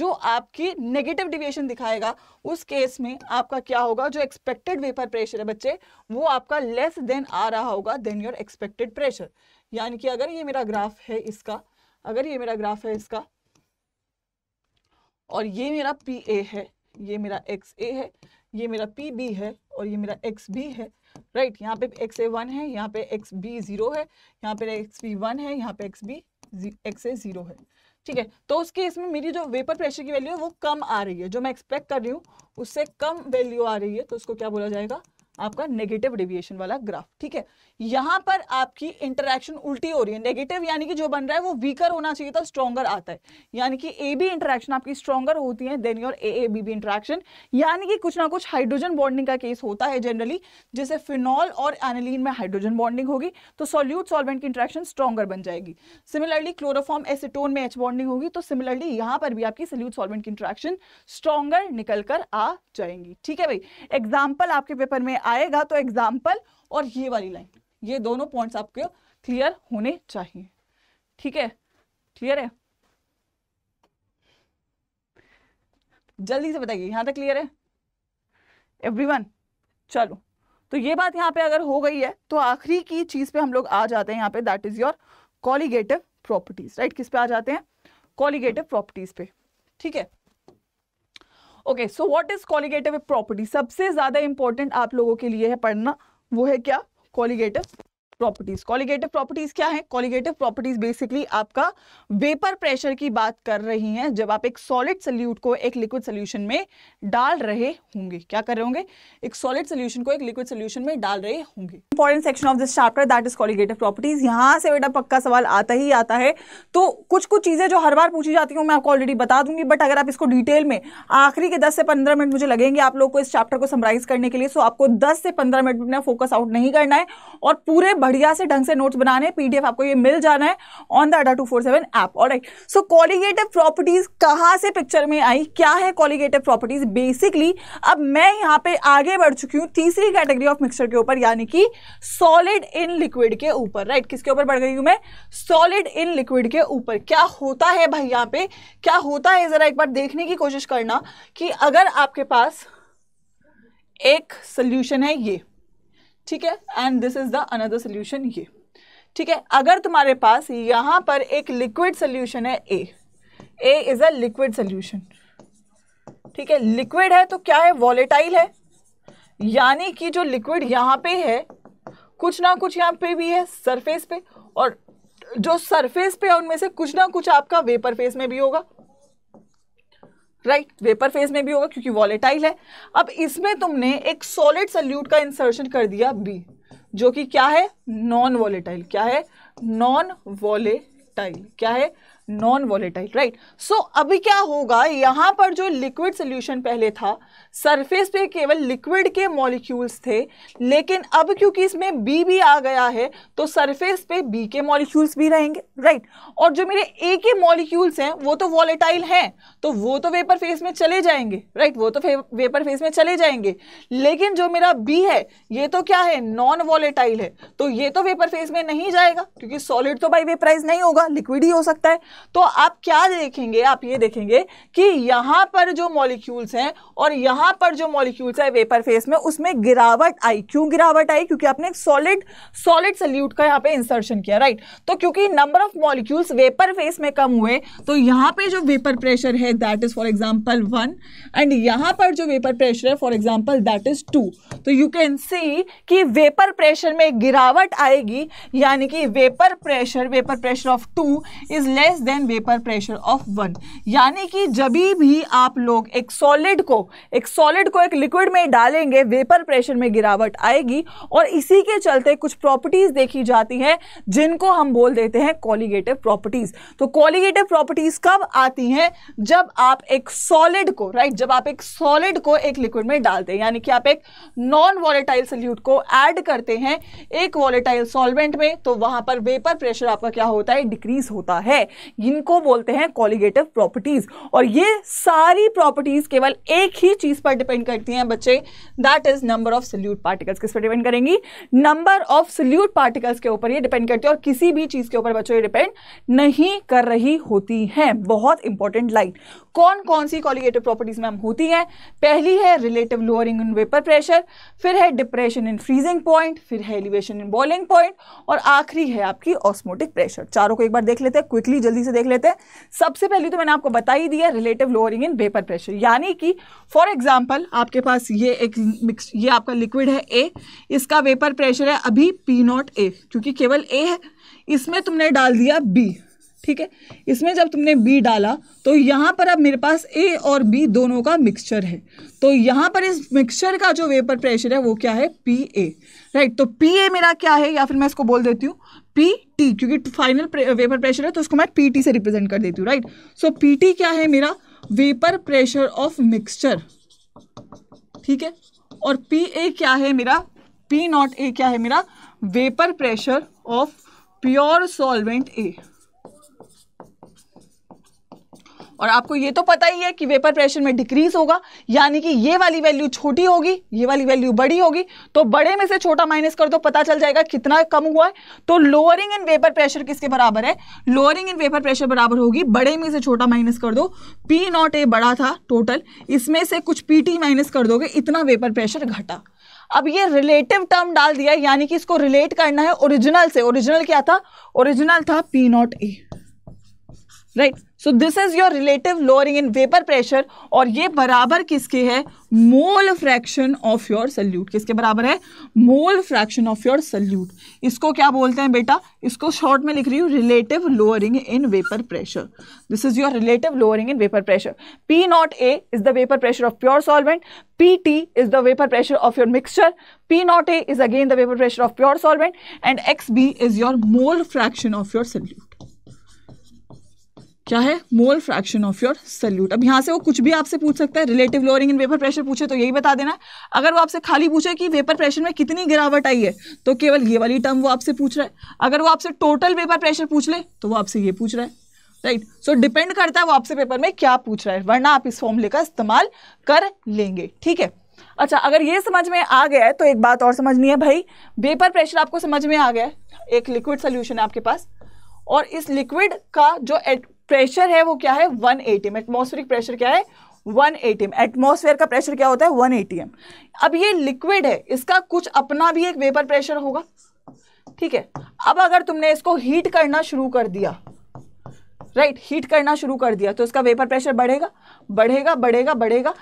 जो आपकी नेगेटिव डिविएशन दिखाएगा उस केस में आपका क्या होगा जो एक्सपेक्टेड वेपर प्रेशर है बच्चे वो आपका लेस देन आ रहा होगा देन योर एक्सपेक्टेड प्रेशर यानी कि अगर ये मेरा ग्राफ है इसका अगर ये मेरा ग्राफ है इसका और ये मेरा पी ए है ये मेरा एक्स ए है ये मेरा पी बी है और ये मेरा एक्स बी है राइट यहाँ पे एक्स ए वन है यहाँ पे एक्स बी ज़ीरो है यहाँ पे एक्स बी वन है यहाँ पे X B X A zero है ठीक है तो उसके इसमें मेरी जो वेपर प्रेशर की वैल्यू है वो कम आ रही है जो मैं एक्सपेक्ट कर रही हूँ उससे कम वैल्यू आ रही है तो उसको क्या बोला जाएगा आपका नेगेटिव डेविएशन वाला ग्राफ ठीक है यहां पर आपकी इंटरेक्शन उल्टी हो रही है नेगेटिव यानी कि जो बन रहा है वो वीकर होना चाहिए था स्ट्रॉगर आता है यानी कि ए बी इंटरेक्शन आपकी स्ट्रॉगर होती है than your A A B B interaction यानी कि कुछ ना कुछ हाइड्रोजन बॉन्डिंग का केस होता है जनरली जैसे फिनॉल और एनिलीन में हाइड्रोजन बॉन्डिंग होगी तो सोल्यूट सॉल्वेंट की इंटरेक्शन स्ट्रॉगर बन जाएगी सिमिलरली क्लोरोफॉर्म एसिटोन में एच बॉन्डिंग होगी तो सिमिलरली यहाँ पर भी आपकी सोल्यूट सॉल्वेंट की इंटरेक्शन स्ट्रॉगर निकल कर आ जाएंगी ठीक है भाई एग्जाम्पल आपके पेपर में आएगा तो एग्जाम्पल और ये वाली लाइन ये दोनों पॉइंट्स आपके क्लियर होने चाहिए ठीक है क्लियर है जल्दी से बताइए यहां तक क्लियर है एवरीवन चलो तो ये बात यहाँ पे अगर हो गई है तो आखिरी की चीज पे हम लोग आ जाते हैं यहाँ पे that is your colligative properties right किस पे आ जाते हैं कॉलीगेटिव प्रॉपर्टीज पे ठीक है okay so what is colligative property सबसे ज्यादा इंपॉर्टेंट आप लोगों के लिए है पढ़ना वो है क्या कॉलीगेटिव प्रॉपर्टीज कॉलिगेटिव प्रॉपर्टीज क्या है कॉलिगेटिव प्रॉपर्टीज बेसिकली आपका वेपर प्रेशर की बात कर रही हैं जब आप एक सॉलिड सल्यूट को एक लिक्विड सोल्यूशन में डाल रहे होंगे क्या कर रहे होंगे एक सॉलिड सोल्यूशन को एक लिक्विड सोल्यूशन में डाल रहे होंगे important section of this chapter that is colligative properties यहाँ से बेटा पक्का सवाल आता ही आता है तो कुछ कुछ चीजें जो हर बार पूछी जाती हूँ मैं आपको ऑलरेडी बता दूंगी बट अगर आप इसको डिटेल में आखिरी के दस से पंद्रह मिनट मुझे लगेंगे आप लोग को इस चैप्टर को समराइज करने के लिए सो आपको दस से पंद्रह मिनट में फोकस आउट नहीं करना है और पूरे बढ़िया से ढंग से नोट्स बनाने पीडीएफ आपको ये मिल जाना है on the Adda two four seven app और राइट सो कॉलीगेटिव प्रॉपर्टीज कहाँ से पिक्चर में आई क्या है कॉलीगेटिव प्रॉपर्टीज बेसिकली अब मैं यहाँ पे आगे बढ़ चुकी हूँ तीसरी कैटेगरी ऑफ मिक्सचर के ऊपर यानी कि सॉलिड इन लिक्विड के ऊपर राइट किसके ऊपर बढ़ गई हूँ मैं सॉलिड इन लिक्विड के ऊपर क्या होता है भाई यहाँ पे क्या होता है जरा एक बार देखने की कोशिश करना कि अगर आपके पास एक सोल्यूशन है ये ठीक है and this is the another solution ये ठीक है अगर तुम्हारे पास यहाँ पर एक लिक्विड सोल्यूशन है A A is a liquid solution ठीक है लिक्विड है तो क्या है वॉलेटाइल है यानी कि जो लिक्विड यहाँ पे है कुछ ना कुछ यहाँ पे भी है सरफेस पे और जो सरफेस पे है उनमें से कुछ ना कुछ आपका वेपर फेस में भी होगा राइट वेपर फेज में भी होगा क्योंकि वॉलेटाइल है अब इसमें तुमने एक सॉलिड सल्यूट का इंसर्शन कर दिया बी जो कि क्या है नॉन वॉलेटाइल क्या है नॉन वॉलेटाइल क्या है नॉन वॉलेटाइल राइट सो अभी क्या होगा यहाँ पर जो लिक्विड सोल्यूशन पहले था सरफेस पे केवल लिक्विड के मॉलिक्यूल्स थे लेकिन अब क्योंकि इसमें बी भी आ गया है तो सरफेस पे बी के मॉलिक्यूल्स भी रहेंगे राइट और जो मेरे ए के मॉलिक्यूल्स हैं वो तो वॉलेटाइल हैं तो वो तो वेपर फेस में चले जाएंगे राइट वो तो वेपर फेस में चले जाएंगे लेकिन जो मेरा बी है ये तो क्या है नॉन वॉलेटाइल है तो ये तो वेपर फेस में नहीं जाएगा क्योंकि सॉलिड तो बाई वेपराइज नहीं होगा लिक्विड ही हो सकता है तो आप क्या देखेंगे आप ये देखेंगे कि यहाँ पर जो मॉलिक्यूल्स हैं और यहाँ पर जो मॉलिक्यूल्स है वेपर फेस में उसमें गिरावट आई क्यों गिरावट आई क्योंकि आपने एक सॉलिड सॉलिड सल्यूट का यहाँ पे इंसर्शन किया राइट तो क्योंकि number of molecules vapour phase में कम हुए तो यहाँ पे जो वेपर प्रेशर है that is for example one and यहाँ पर जो वेपर प्रेशर है for example that is two तो यू कैन सी कि वेपर प्रेशर में गिरावट आएगी यानी कि vapour pressure vapour pressure of two is less than vapour pressure of one यानी कि जब भी आप लोग एक सॉलिड को एक सॉलिड को एक लिक्विड में डालेंगे वेपर प्रेशर में गिरावट आएगी और इसी के चलते कुछ प्रॉपर्टीज देखी जाती हैं जिनको हम बोल देते हैं कॉलीगेटिव प्रॉपर्टीज तो कॉलीगेटिव प्रॉपर्टीज कब आती हैं जब आप एक सॉलिड को राइट right? जब आप एक सॉलिड को एक लिक्विड में डालते हैं यानी कि आप एक नॉन वॉलेटाइल सल्यूट को ऐड करते हैं एक वॉलेटाइल सॉल्वेंट में तो वहां पर वेपर प्रेशर आपका क्या होता है डिक्रीज होता है इनको बोलते हैं कॉलिगेटिव प्रॉपर्टीज और ये सारी प्रॉपर्टीज केवल एक ही चीज पर डिपेंड करती हैं बच्चे that is number of solute particles किस पर डिपेंड करेंगी नंबर ऑफ सल्यूट पार्टिकल्स के ऊपर ये डिपेंड करती है और किसी भी चीज के ऊपर बच्चों ये डिपेंड नहीं कर रही होती हैं बहुत इंपॉर्टेंट लाइन कौन कौन सी कॉलीगेटिव प्रॉपर्टीज मैम होती हैं पहली है relative lowering in vapour pressure फिर है डिप्रेशन इन फ्रीजिंग पॉइंट फिर है एलिवेशन इन बॉलिंग पॉइंट और आखिरी है आपकी ऑस्मोटिक प्रेशर चारों को एक बार देख लेते हैं क्विकली जल्दी जल्दी से देख लेते हैं सबसे पहले तो मैंने आपको बता ही दिया relative lowering in vapour pressure यानी कि फॉर एग्जाम्पल आपके पास ये एक मिक्स ये आपका लिक्विड है ए इसका वेपर प्रेशर है अभी पी नॉट ए क्योंकि केवल ए है इसमें तुमने डाल दिया बी ठीक है इसमें जब तुमने बी डाला तो यहाँ पर अब मेरे पास ए और बी दोनों का मिक्सचर है तो यहाँ पर इस मिक्सचर का जो वेपर प्रेशर है वो क्या है पी ए राइट तो पी ए मेरा क्या है या फिर मैं इसको बोल देती हूँ पी टी क्योंकि फाइनल वेपर प्रेशर है तो उसको मैं पी टी से रिप्रेजेंट कर देती हूँ राइट सो पी टी क्या है मेरा वेपर प्रेशर ऑफ मिक्सचर ठीक है और पी ए क्या है मेरा पी नॉट ए क्या है मेरा vapour pressure of pure solvent A और आपको ये तो पता ही है कि वेपर प्रेशर में डिक्रीज होगा यानी कि ये वाली वैल्यू छोटी होगी ये वाली वैल्यू बड़ी होगी तो बड़े में से छोटा माइनस कर दो पता चल जाएगा कितना कम हुआ है तो लोअरिंग इन वेपर प्रेशर किसके बराबर है लोअरिंग इन वेपर प्रेशर बराबर होगी बड़े में से छोटा माइनस कर दो पी नॉट ए बड़ा था टोटल इसमें से कुछ पी टी माइनस कर दोगे इतना वेपर प्रेशर घटा अब ये रिलेटिव टर्म डाल दिया यानी कि इसको रिलेट करना है ओरिजिनल से ओरिजिनल क्या था ओरिजिनल था P naught A right so this is your relative lowering in vapour pressure और ये बराबर किसके है mole fraction of your solute किसके बराबर है mole fraction of your solute इसको क्या बोलते हैं बेटा इसको शॉर्ट में लिख रही हूँ relative lowering in vapour pressure this is your relative lowering in vapour pressure P naught A is the vapour pressure of pure solvent P T is the vapour pressure of your mixture P naught A is again the vapour pressure of pure solvent and X B is your mole fraction of your solute क्या है mole fraction of your solute अब यहाँ से वो कुछ भी आपसे पूछ सकता है relative lowering in vapour pressure पूछे तो यही बता देना अगर वो आपसे खाली पूछे कि वेपर प्रेशर में कितनी गिरावट आई है तो केवल ये वाली टर्म वो आपसे पूछ रहा है अगर वो आपसे टोटल वेपर प्रेशर पूछ ले तो वो आपसे ये पूछ रहा है राइट सो डिपेंड करता है वो आपसे पेपर में क्या पूछ रहा है वरना आप इस फॉर्मूले का इस्तेमाल कर लेंगे ठीक है अच्छा अगर ये समझ में आ गया है तो एक बात और समझनी है भाई वेपर प्रेशर आपको समझ में आ गया है एक लिक्विड सोल्यूशन है आपके पास और इस लिक्विड का जो प्रेशर है वो क्या है वन एटीएम एटमोस्फेरिक प्रेशर क्या है वन एटीएम एटमोस्फेयर का प्रेशर क्या होता है वन एटीएम अब ये लिक्विड है इसका कुछ अपना भी एक वेपर प्रेशर होगा ठीक है अब अगर तुमने इसको हीट करना शुरू कर दिया राइट right, हीट करना शुरू कर दिया तो इसका वेपर प्रेशर बढ़ेगा बढ़ेगा बढ़ेगा बढ़ेगा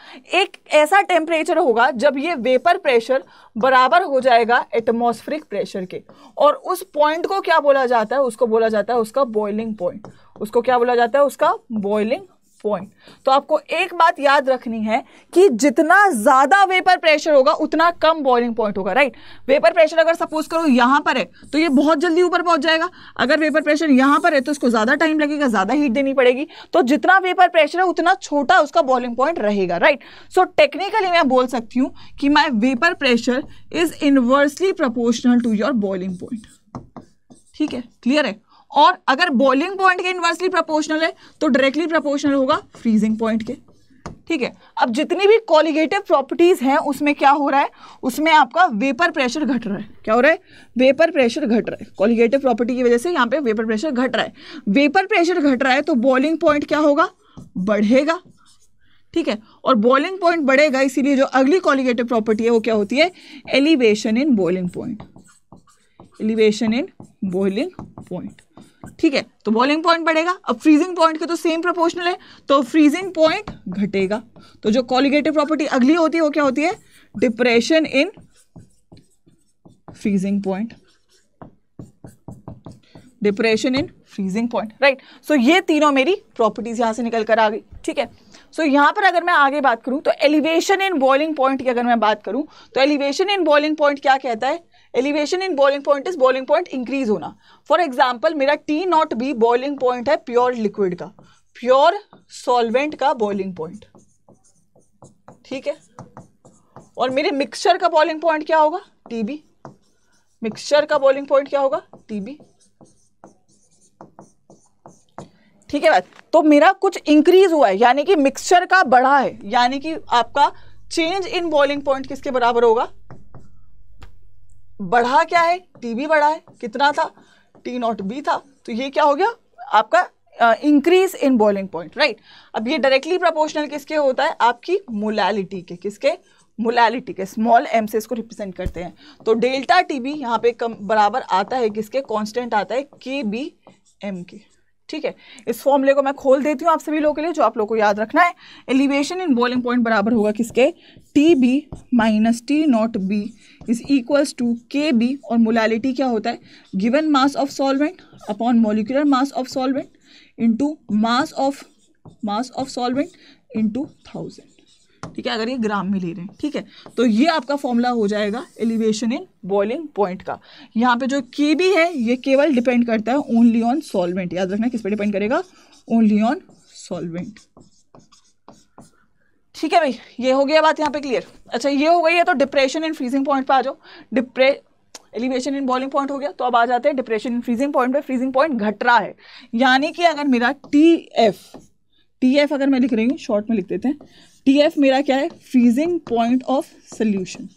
एक ऐसा टेम्परेचर होगा जब ये वेपर प्रेशर बराबर हो जाएगा एटमॉस्फेरिक प्रेशर के और उस पॉइंट को क्या बोला जाता है उसको बोला जाता है उसका बॉइलिंग पॉइंट उसको क्या बोला जाता है उसका बॉइलिंग पॉइंट तो आपको एक बात याद रखनी है कि जितना ज्यादा वेपर प्रेशर होगा उतना कम बॉइलिंग पॉइंट होगा राइट वेपर प्रेशर अगर सपोज करो यहां पर है तो ये बहुत जल्दी ऊपर पहुंच जाएगा अगर वेपर प्रेशर यहां पर है तो इसको ज्यादा टाइम लगेगा ज्यादा हीट देनी पड़ेगी तो जितना वेपर प्रेशर है उतना छोटा उसका बॉइलिंग पॉइंट रहेगा राइट सो टेक्निकली मैं बोल सकती हूं कि my vapour pressure is inversely proportional to your boiling point ठीक है क्लियर है और अगर बॉइलिंग पॉइंट के इन्वर्सली प्रोपोर्शनल है तो डायरेक्टली प्रोपोर्शनल होगा फ्रीजिंग पॉइंट के ठीक है अब जितनी भी कॉलिगेटिव प्रॉपर्टीज हैं उसमें क्या हो रहा है उसमें आपका वेपर प्रेशर घट रहा है क्या हो रहा है वेपर प्रेशर घट रहा है कॉलिगेटिव प्रॉपर्टी की वजह से यहाँ पे वेपर प्रेशर घट रहा है वेपर प्रेशर घट रहा है तो बॉइलिंग पॉइंट क्या होगा बढ़ेगा ठीक है और बॉइलिंग पॉइंट बढ़ेगा इसीलिए जो अगली कॉलिगेटिव प्रॉपर्टी है वो क्या होती है elevation in boiling point elevation in boiling point ठीक है तो बॉइलिंग पॉइंट बढ़ेगा अब फ्रीजिंग पॉइंट के तो सेम प्रोपोर्शनल है तो फ्रीजिंग पॉइंट घटेगा तो जो कॉलिगेटिव प्रॉपर्टी अगली होती है वो क्या होती है depression in freezing point depression in freezing point right so ये तीनों मेरी प्रॉपर्टीज यहां से निकल कर आ गई ठीक है सो so, यहां पर अगर मैं आगे बात करूं तो एलिवेशन इन बॉइलिंग पॉइंट की अगर मैं बात करूं तो एलिवेशन इन बॉइलिंग पॉइंट क्या कहता है elevation in boiling point is boiling point increase होना फॉर एग्जाम्पल मेरा T naught B boiling point है प्योर लिक्विड का प्योर सॉल्वेंट का बॉइलिंग पॉइंट ठीक है और मेरे मिक्सचर का बॉइलिंग पॉइंट क्या होगा टीबी मिक्सचर का बॉइलिंग पॉइंट क्या होगा टीबी ठीक है बात तो मेरा कुछ इंक्रीज हुआ है यानी कि मिक्सचर का बढ़ा है यानी कि आपका चेंज इन बॉइलिंग पॉइंट किसके बराबर होगा बढ़ा क्या है टी बी बढ़ा है कितना था टी नॉट बी था तो ये क्या हो गया आपका increase in boiling point right अब ये डायरेक्टली प्रोपोर्शनल किसके होता है आपकी मोलैलिटी के किसके मोलैलिटी के स्मॉल एम से इसको रिप्रेजेंट करते हैं तो डेल्टा टी बी यहाँ पे कम बराबर आता है किसके कॉन्स्टेंट आता है के बी एम के ठीक है इस फॉर्मूले को मैं खोल देती हूँ आप सभी लोगों के लिए जो आप लोग को याद रखना है एलिवेशन इन बॉलिंग पॉइंट बराबर होगा किसके T B minus T naught B is equals to K B और मोलालिटी क्या होता है given mass of solvent upon molecular mass of solvent into mass of mass of solvent into thousand ठीक है अगर ये ग्राम में ले रहे हैं ठीक है तो ये आपका फॉर्मूला हो जाएगा एलिवेशन इन बॉइलिंग पॉइंट का यहाँ पे जो के बी है ये केवल डिपेंड करता है ओनली ऑन सॉल्वेंट याद रखना किस पे डिपेंड करेगा ओनली ऑन सॉल्वेंट ठीक है भाई ये हो गया बात यहाँ पे क्लियर अच्छा ये हो गई है तो डिप्रेशन इन फ्रीजिंग पॉइंट पे आ जाओ डिप्रे एलिवेशन इन बॉइलिंग पॉइंट हो गया तो अब आ जाते हैं डिप्रेशन इन फ्रीजिंग पॉइंट पे फ्रीजिंग पॉइंट घट रहा है यानी कि अगर मेरा टी एफ टी एफ अगर मैं लिख रही हूँ शॉर्ट में लिख देते हैं टी एफ मेरा क्या है फ्रीजिंग पॉइंट ऑफ सोल्यूशन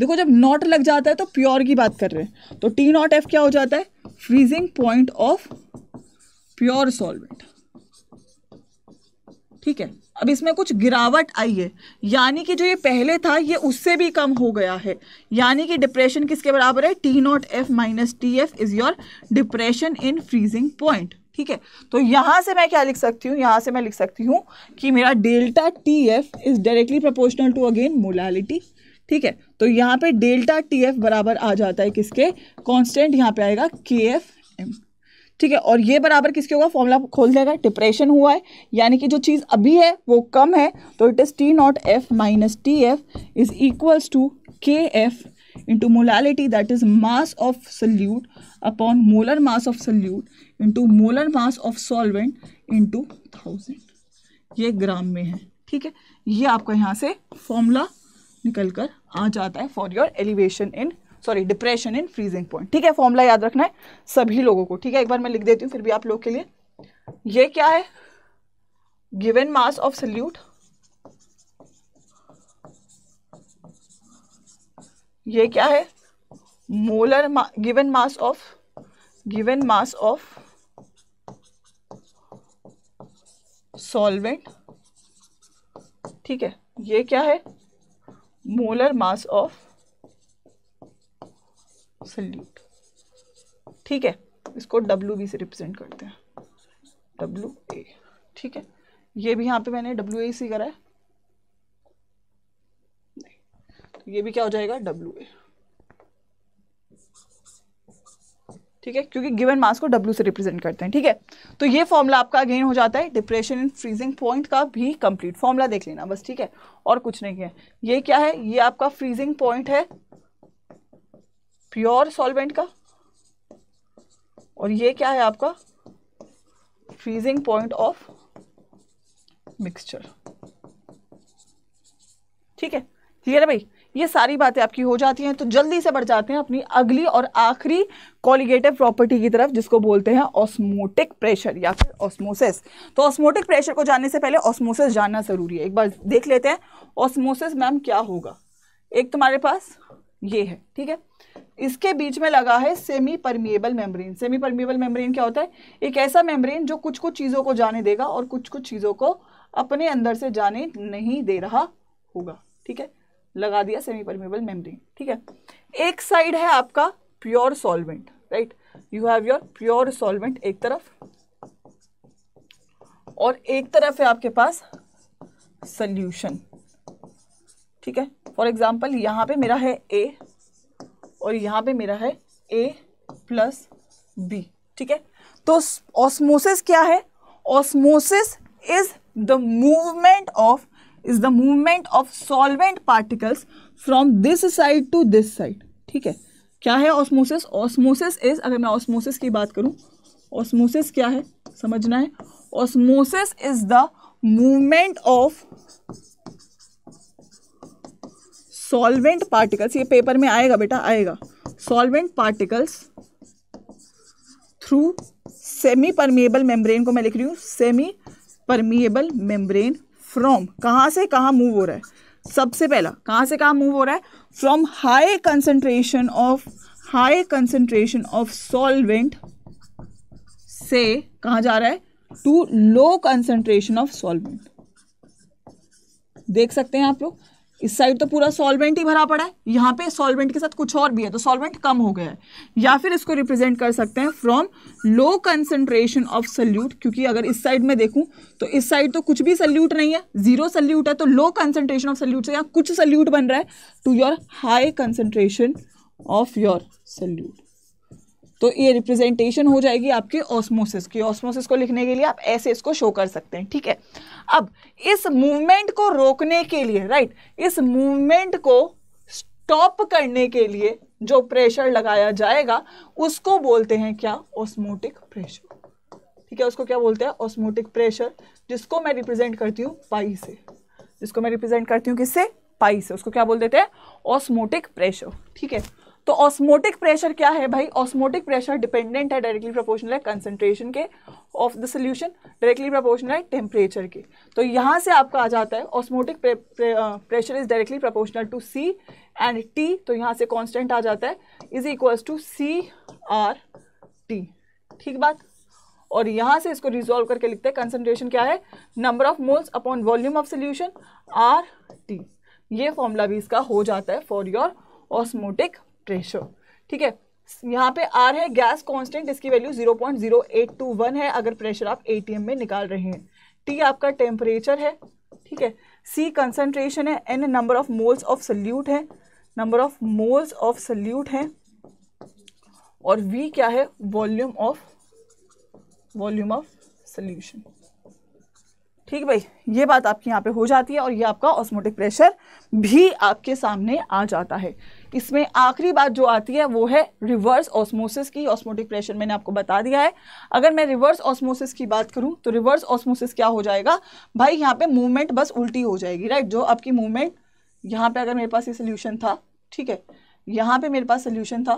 देखो जब नॉट लग जाता है तो प्योर की बात कर रहे हैं तो टी नॉट एफ क्या हो जाता है freezing point of pure solvent ठीक है अब इसमें कुछ गिरावट आई है यानी कि जो ये पहले था ये उससे भी कम हो गया है यानी कि डिप्रेशन किसके बराबर है T naught F minus T F is your depression in freezing point ठीक है तो यहां से मैं क्या लिख सकती हूँ यहां से मैं लिख सकती हूँ कि मेरा delta T F is directly proportional to again molality ठीक है तो यहाँ पे डेल्टा टी एफ बराबर आ जाता है किसके कांस्टेंट यहाँ पे आएगा के एफ एम ठीक है और ये बराबर किसके होगा फॉर्मूला खोल जाएगा डिप्रेशन हुआ है यानी कि जो चीज़ अभी है वो कम है तो it is T naught F minus T F is equals to K F into molality that is mass of solute upon molar mass of solute into molar mass of solvent into thousand ये gram में है ठीक है ये आपका यहाँ से formula निकल कर आ जाता है for your elevation in sorry depression in freezing point ठीक है फॉर्मूला याद रखना है सभी लोगों को ठीक है एक बार मैं लिख देती हूँ फिर भी आप लोग के लिए ये क्या है गिवन मास ऑफ सल्यूट ये क्या है molar given mass of given mass of solvent ठीक है ये क्या है मोलर मास ऑफ सल्यूट ठीक है इसको डब्ल्यू बी से रिप्रेजेंट करते हैं डब्ल्यू ए ठीक है ये भी यहाँ पे मैंने डब्ल्यू ए सी करा है तो ये भी क्या हो जाएगा डब्ल्यू ए ठीक है क्योंकि गिवन मास को डब्ल्यू से रिप्रेजेंट करते हैं ठीक है तो ये फॉर्मूला आपका अगेन हो जाता है डिप्रेशन इन फ्रीजिंग पॉइंट का भी कंप्लीट फॉर्मूला देख लेना बस ठीक है और कुछ नहीं है ये क्या है ये आपका फ्रीजिंग पॉइंट है प्योर सॉल्वेंट का और ये क्या है आपका फ्रीजिंग पॉइंट ऑफ मिक्सचर ठीक है क्लियर है भाई ये सारी बातें आपकी हो जाती हैं तो जल्दी से बढ़ जाते हैं अपनी अगली और आखिरी कॉलिगेटिव प्रॉपर्टी की तरफ जिसको बोलते हैं ऑस्मोटिक प्रेशर या फिर ऑस्मोसिस तो ऑस्मोटिक प्रेशर को जानने से पहले ऑस्मोसिस जानना ज़रूरी है एक बार देख लेते हैं ऑस्मोसिस मैम क्या होगा एक तुम्हारे पास ये है ठीक है इसके बीच में लगा है semi permeable membrane semi permeable membrane क्या होता है एक ऐसा मेम्ब्रेन जो कुछ कुछ चीज़ों को जाने देगा और कुछ कुछ चीज़ों को अपने अंदर से जाने नहीं दे रहा होगा ठीक है लगा दिया सेमी परमेबल मेम्ब्रेन ठीक है एक साइड है आपका pure solvent right you have your pure solvent एक तरफ और एक तरफ है आपके पास सल्यूशन ठीक है फॉर एग्जाम्पल यहाँ पे मेरा है ए और यहाँ पे मेरा है ए प्लस बी ठीक है तो ऑस्मोसिस क्या है osmosis is the movement of is the movement of solvent particles from this side to this side ठीक है क्या है ऑस्मोसिस ऑस्मोसिस इज अगर मैं ऑस्मोसिस की बात करूं ऑस्मोसिस क्या है समझना है osmosis is the movement of solvent particles ये पेपर में आएगा बेटा आएगा solvent particles through semi permeable membrane को मैं लिख रही हूँ सेमी परमिएबल मेम्ब्रेन फ्रॉम कहाँ से कहाँ मूव हो रहा है सबसे पहला कहाँ से कहाँ मूव हो रहा है from high concentration of high concentration of solvent से कहाँ जा रहा है to low concentration of solvent देख सकते हैं आप लोग इस साइड तो पूरा सॉल्वेंट ही भरा पड़ा है यहाँ पे सॉल्वेंट के साथ कुछ और भी है तो सॉल्वेंट कम हो गया है या फिर इसको रिप्रेजेंट कर सकते हैं from low concentration of solute क्योंकि अगर इस साइड में देखूँ तो इस साइड तो कुछ भी सल्यूट नहीं है जीरो सल्यूट है तो लो कंसेंट्रेशन ऑफ सल्यूट से यहाँ कुछ सल्यूट बन रहा है to your high concentration of your solute तो ये रिप्रेजेंटेशन हो जाएगी आपकी ऑस्मोसिस की ऑस्मोसिस को लिखने के लिए आप ऐसे इसको शो कर सकते हैं ठीक है अब इस मूवमेंट को रोकने के लिए राइट इस मूवमेंट को स्टॉप करने के लिए जो प्रेशर लगाया जाएगा उसको बोलते हैं क्या ऑस्मोटिक प्रेशर ठीक है उसको क्या बोलते हैं ऑस्मोटिक प्रेशर जिसको मैं रिप्रेजेंट करती हूँ पाई से जिसको मैं रिप्रेजेंट करती हूँ किससे पाई से उसको क्या बोल देते हैं ऑस्मोटिक प्रेशर ठीक है तो ऑस्मोटिक प्रेशर क्या है भाई ऑस्मोटिक प्रेशर डिपेंडेंट है डायरेक्टली प्रोपोर्शनल है कंसनट्रेशन के of the solution directly proportional है टेम्परेचर के तो यहाँ से आपका आ जाता है osmotic pressure is directly proportional to C and T तो यहाँ से कॉन्स्टेंट आ जाता है is equals to C R T ठीक बात और यहाँ से इसको रिजॉल्व करके लिखते हैं कंसनट्रेशन क्या है number of moles upon volume of solution R T ये फॉर्मूला भी इसका हो जाता है फॉर योर ऑस्मोटिक रेशो ठीक है यहाँ पे आर है गैस कांस्टेंट इसकी वैल्यू 0.0821 है अगर प्रेशर आप एटीएम में निकाल रहे हैं टी आपका टेम्परेचर है ठीक है सी कंसंट्रेशन है N number of moles of solute है number of moles of solute है और वी क्या है volume of volume of solution ठीक भाई ये बात आपकी यहाँ पे हो जाती है और ये आपका ऑस्मोटिक प्रेशर भी आपके सामने आ जाता है इसमें आखिरी बात जो आती है वो है रिवर्स ऑस्मोसिस की ऑस्मोटिक प्रेशर मैंने आपको बता दिया है अगर मैं रिवर्स ऑस्मोसिस की बात करूँ तो रिवर्स ऑस्मोसिस क्या हो जाएगा भाई यहाँ पे मूवमेंट बस उल्टी हो जाएगी राइट जो आपकी मूवमेंट यहाँ पे अगर मेरे पास ये सोल्यूशन था ठीक है यहाँ पे मेरे पास सोल्यूशन था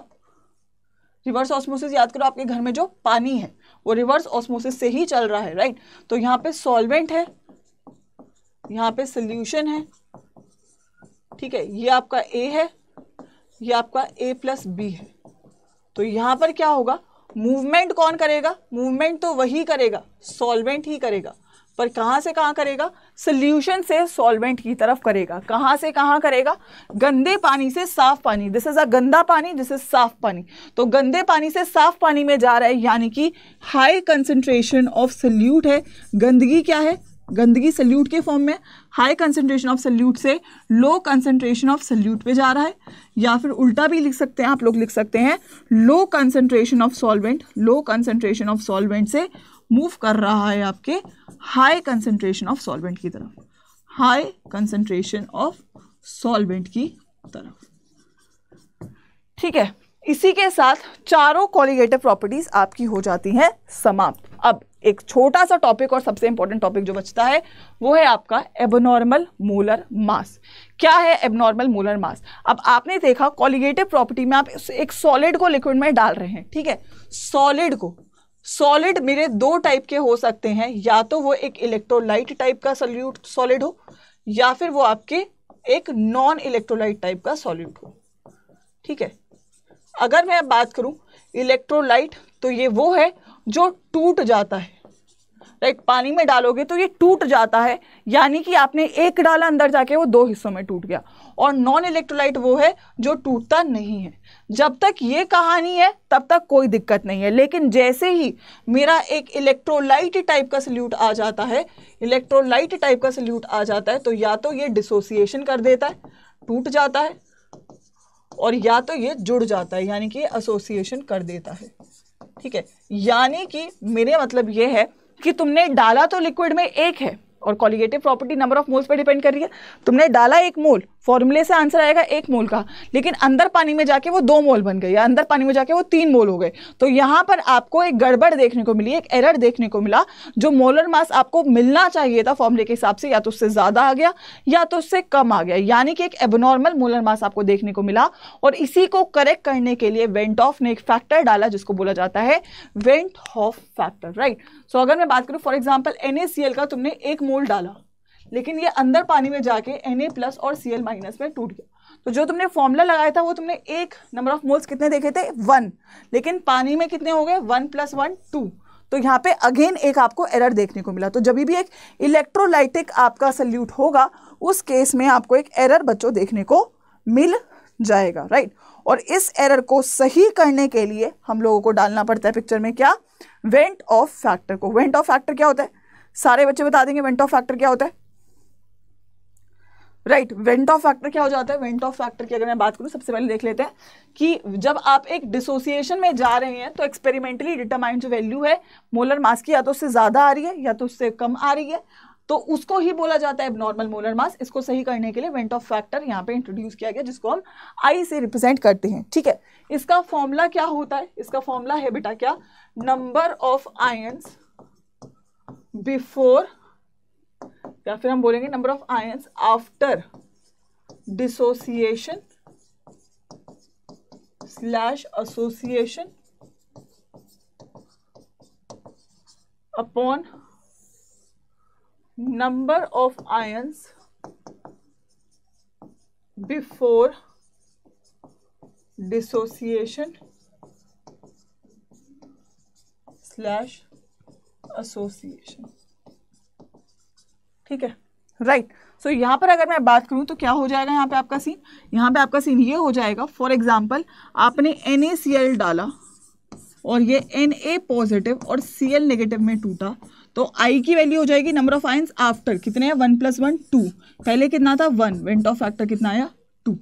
रिवर्स ऑस्मोसिस याद करो आपके घर में जो पानी है वो रिवर्स ऑस्मोसिस से ही चल रहा है राइट तो यहाँ पे सॉल्वेंट है यहाँ पे सोल्यूशन है ठीक है ये आपका ए है ये आपका ए प्लस बी है तो यहाँ पर क्या होगा मूवमेंट कौन करेगा मूवमेंट तो वही करेगा सॉल्वेंट ही करेगा पर कहाँ से कहाँ करेगा सोल्यूशन से सॉल्वेंट की तरफ करेगा कहाँ से कहाँ करेगा गंदे पानी से साफ पानी दिस इज़ अ गंदा पानी दिस इज़ साफ पानी तो गंदे पानी से साफ पानी में जा रहा है यानी कि हाई कंसनट्रेशन ऑफ सल्यूट है गंदगी क्या है गंदगी सल्यूट के फॉर्म में हाई कंसेंट्रेशन ऑफ सल्यूट से लो कंसेंट्रेशन ऑफ सल्यूट पे जा रहा है या फिर उल्टा भी लिख सकते हैं आप लोग लिख सकते हैं low concentration of solvent low concentration of solvent से मूव कर रहा है आपके हाई कंसेंट्रेशन ऑफ सॉल्वेंट की तरफ हाई कंसेंट्रेशन ऑफ सॉल्वेंट की तरफ ठीक है इसी के साथ चारों कॉलिगेटिव प्रॉपर्टीज आपकी हो जाती हैं समाप्त अब एक छोटा सा टॉपिक और सबसे इंपॉर्टेंट टॉपिक जो बचता है वो है आपका एबनॉर्मल मोलर मास क्या है एबनॉर्मल मोलर मास अब आपने देखा कॉलिगेटिव प्रॉपर्टी में आप एक सॉलिड को लिक्विड में डाल रहे हैं ठीक है सॉलिड को सॉलिड मेरे दो टाइप के हो सकते हैं या तो वो एक इलेक्ट्रोलाइट टाइप का सोल्यूट सॉलिड हो या फिर वो आपके एक नॉन इलेक्ट्रोलाइट टाइप का सॉल्यूट हो ठीक है अगर मैं बात करूं इलेक्ट्रोलाइट तो ये वो है जो टूट जाता है राइट पानी में डालोगे तो ये टूट जाता है यानी कि आपने एक डाला अंदर जाके वो दो हिस्सों में टूट गया और नॉन इलेक्ट्रोलाइट वो है जो टूटता नहीं है जब तक ये कहानी है तब तक कोई दिक्कत नहीं है लेकिन जैसे ही मेरा एक इलेक्ट्रोलाइट टाइप का सल्यूट आ जाता है इलेक्ट्रोलाइट टाइप का सल्यूट आ जाता है तो या तो ये डिसोसिएशन कर देता है टूट जाता है और या तो ये जुड़ जाता है यानी कि एसोसिएशन कर देता है ठीक है यानी कि मेरे मतलब ये है कि तुमने डाला तो लिक्विड में एक है और colligative property number of moles पर डिपेंड कर रही है तुमने डाला एक मोल फॉर्मूले से आंसर आएगा एक मोल का लेकिन अंदर पानी में जाके वो दो मोल बन गए या अंदर पानी में जाके वो तीन मोल हो गए तो यहाँ पर आपको एक गड़बड़ देखने को मिली एक एरर देखने को मिला जो मोलर मास आपको मिलना चाहिए था फॉर्मूले के हिसाब से या तो उससे ज़्यादा आ गया या तो उससे कम आ गया यानी कि एक एबनॉर्मल मोलर मास आपको देखने को मिला और इसी को करेक्ट करने के लिए वेंट ऑफ ने एक फैक्टर डाला जिसको बोला जाता है van't Hoff factor right so अगर मैं बात करूँ फॉर एग्जाम्पल एन का तुमने एक मोल डाला लेकिन ये अंदर पानी में जाके एन प्लस और सी माइनस में टूट गया तो जो तुमने फॉर्मूला लगाया था वो तुमने एक नंबर ऑफ मोल्स कितने देखे थे वन लेकिन पानी में कितने हो गए वन प्लस वन टू तो यहाँ पे अगेन एक आपको एरर देखने को मिला तो जब भी एक इलेक्ट्रोलाइटिक आपका सल्यूट होगा उस केस में आपको एक एरर बच्चों देखने को मिल जाएगा राइट और इस एरर को सही करने के लिए हम लोगों को डालना पड़ता है पिक्चर में क्या वेंट ऑफ फैक्टर को वेंट ऑफ फैक्टर क्या होता है सारे बच्चे बता देंगे वेंट ऑफ फैक्टर क्या होता है राइट वेंट ऑफ फैक्टर क्या हो जाता है वेंट ऑफ फैक्टर की अगर मैं बात करूँ सबसे पहले देख लेते हैं कि जब आप एक डिसोसिएशन में जा रहे हैं तो एक्सपेरिमेंटली डिटरमाइंड जो वैल्यू है मोलर मास की या तो उससे ज़्यादा आ रही है या तो उससे कम आ रही है तो उसको ही बोला जाता है नॉर्मल मोलर मास इसको सही करने के लिए वेंट ऑफ फैक्टर यहाँ पे इंट्रोड्यूस किया गया जिसको हम आई से रिप्रेजेंट करते हैं ठीक है इसका फॉर्मूला क्या होता है इसका फॉर्मूला है बेटा क्या नंबर ऑफ आयंस बिफोर या फिर हम बोलेंगे number of ions after dissociation slash association upon number of ions before dissociation slash association ठीक है राइट सो so, यहाँ पर अगर मैं बात करूँ तो क्या हो जाएगा यहाँ पे आपका सीन यहाँ पे आपका सीन ये हो जाएगा फॉर एग्जाम्पल आपने एन डाला और ये एन ए पॉजिटिव और सी एल नेगेटिव में टूटा तो आई की वैल्यू हो जाएगी नंबर ऑफ आइंस आफ्टर कितने हैं वन प्लस वन टू पहले कितना था वन वेंट ऑफ फैक्टर कितना आया टू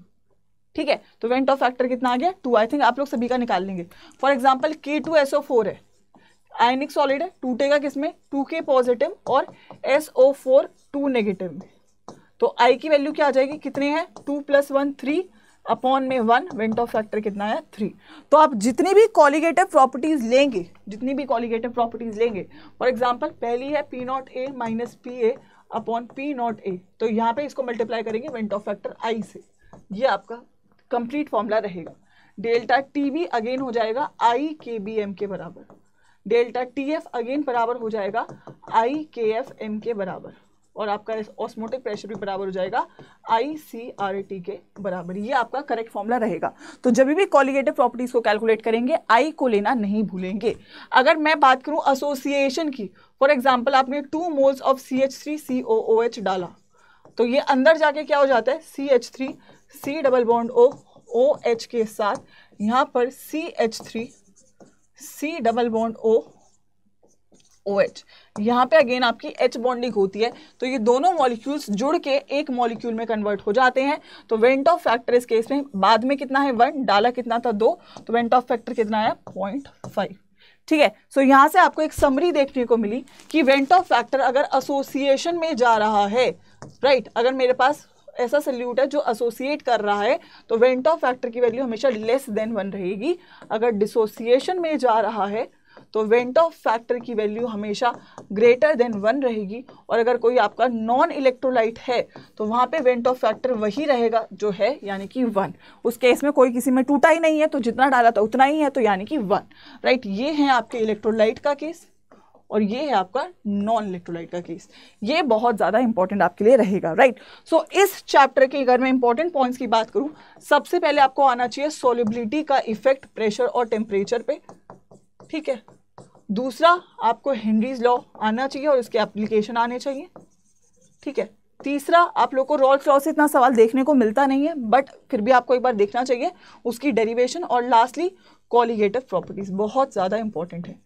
ठीक है तो वेंट ऑफ फैक्टर कितना आ गया टू आई थिंक आप लोग सभी का निकाल लेंगे for example K two S O four है आयनिक सॉलिड है टूटेगा किसमें टू के पॉजिटिव और S O four two negative में तो आई की वैल्यू क्या आ जाएगी कितने हैं two plus one three upon में वन वेंट ऑफ फैक्टर कितना है थ्री तो आप जितनी भी कॉलीगेटिव प्रॉपर्टीज लेंगे जितनी भी कॉलीगेटिव प्रॉपर्टीज लेंगे फॉर एग्जाम्पल पहली है P naught A minus P A upon P naught A तो यहाँ पे इसको मल्टीप्लाई करेंगे वेंट ऑफ फैक्टर आई से ये आपका कंप्लीट फॉर्मूला रहेगा डेल्टा टी भी अगेन हो जाएगा आई के बी एम के बराबर डेल्टा टी एफ अगेन बराबर हो जाएगा आई के एफ एम के बराबर और आपका ऑस्मोटिक प्रेशर भी बराबर हो जाएगा आई सी आर टी के बराबर ये आपका करेक्ट फॉर्मूला रहेगा तो जब भी कॉलिगेटिव प्रॉपर्टीज़ को कैलकुलेट करेंगे आई को लेना नहीं भूलेंगे अगर मैं बात करूँ एसोसिएशन की फॉर एग्जाम्पल आपने two moles of C H three C O O H डाला तो ये अंदर जाके क्या हो जाता है C H three C double bond O O H के साथ यहाँ पर C H three C double bond O O H यहाँ पे अगेन आपकी एच बॉन्डिंग होती है तो ये दोनों मॉलिक्यूल्स जुड़ के एक मॉलिक्यूल में कन्वर्ट हो जाते हैं तो वेंट ऑफ फैक्टर इस केस में बाद में कितना है वन डाला कितना था दो तो वेंट ऑफ फैक्टर कितना है पॉइंट फाइव ठीक है सो यहाँ से आपको एक समरी देखने को मिली कि वेंट ऑफ फैक्टर अगर एसोसिएशन में जा रहा है राइट right, अगर मेरे पास ऐसा सल्यूट है जो एसोसिएट कर रहा है तो वेंट ऑफ फैक्टर की वैल्यू हमेशा लेस देन वन रहेगी अगर डिसोसिएशन में जा रहा है तो वेंट ऑफ फैक्टर की वैल्यू हमेशा ग्रेटर देन वन रहेगी और अगर कोई आपका नॉन इलेक्ट्रोलाइट है तो वहाँ पे वेंट ऑफ फैक्टर वही रहेगा जो है यानी कि वन उस केस में कोई किसी में टूटा ही नहीं है तो जितना डाला था उतना ही है तो यानी कि वन राइट ये है आपके इलेक्ट्रोलाइट का केस और ये है आपका नॉन इलेक्ट्रोलाइट का केस ये बहुत ज़्यादा इंपॉर्टेंट आपके लिए रहेगा राइट सो so, इस चैप्टर के अगर मैं इंपॉर्टेंट पॉइंट्स की बात करूँ सबसे पहले आपको आना चाहिए सोलिबिलिटी का इफेक्ट प्रेशर और टेम्परेचर पे ठीक है दूसरा आपको हेनरीज लॉ आना चाहिए और इसके एप्लीकेशन आने चाहिए ठीक है तीसरा आप लोग को रॉल्स लॉ से इतना सवाल देखने को मिलता नहीं है बट फिर भी आपको एक बार देखना चाहिए उसकी डेरिवेशन और लास्टली कॉलीगेटिव प्रॉपर्टीज़ बहुत ज़्यादा इंपॉर्टेंट है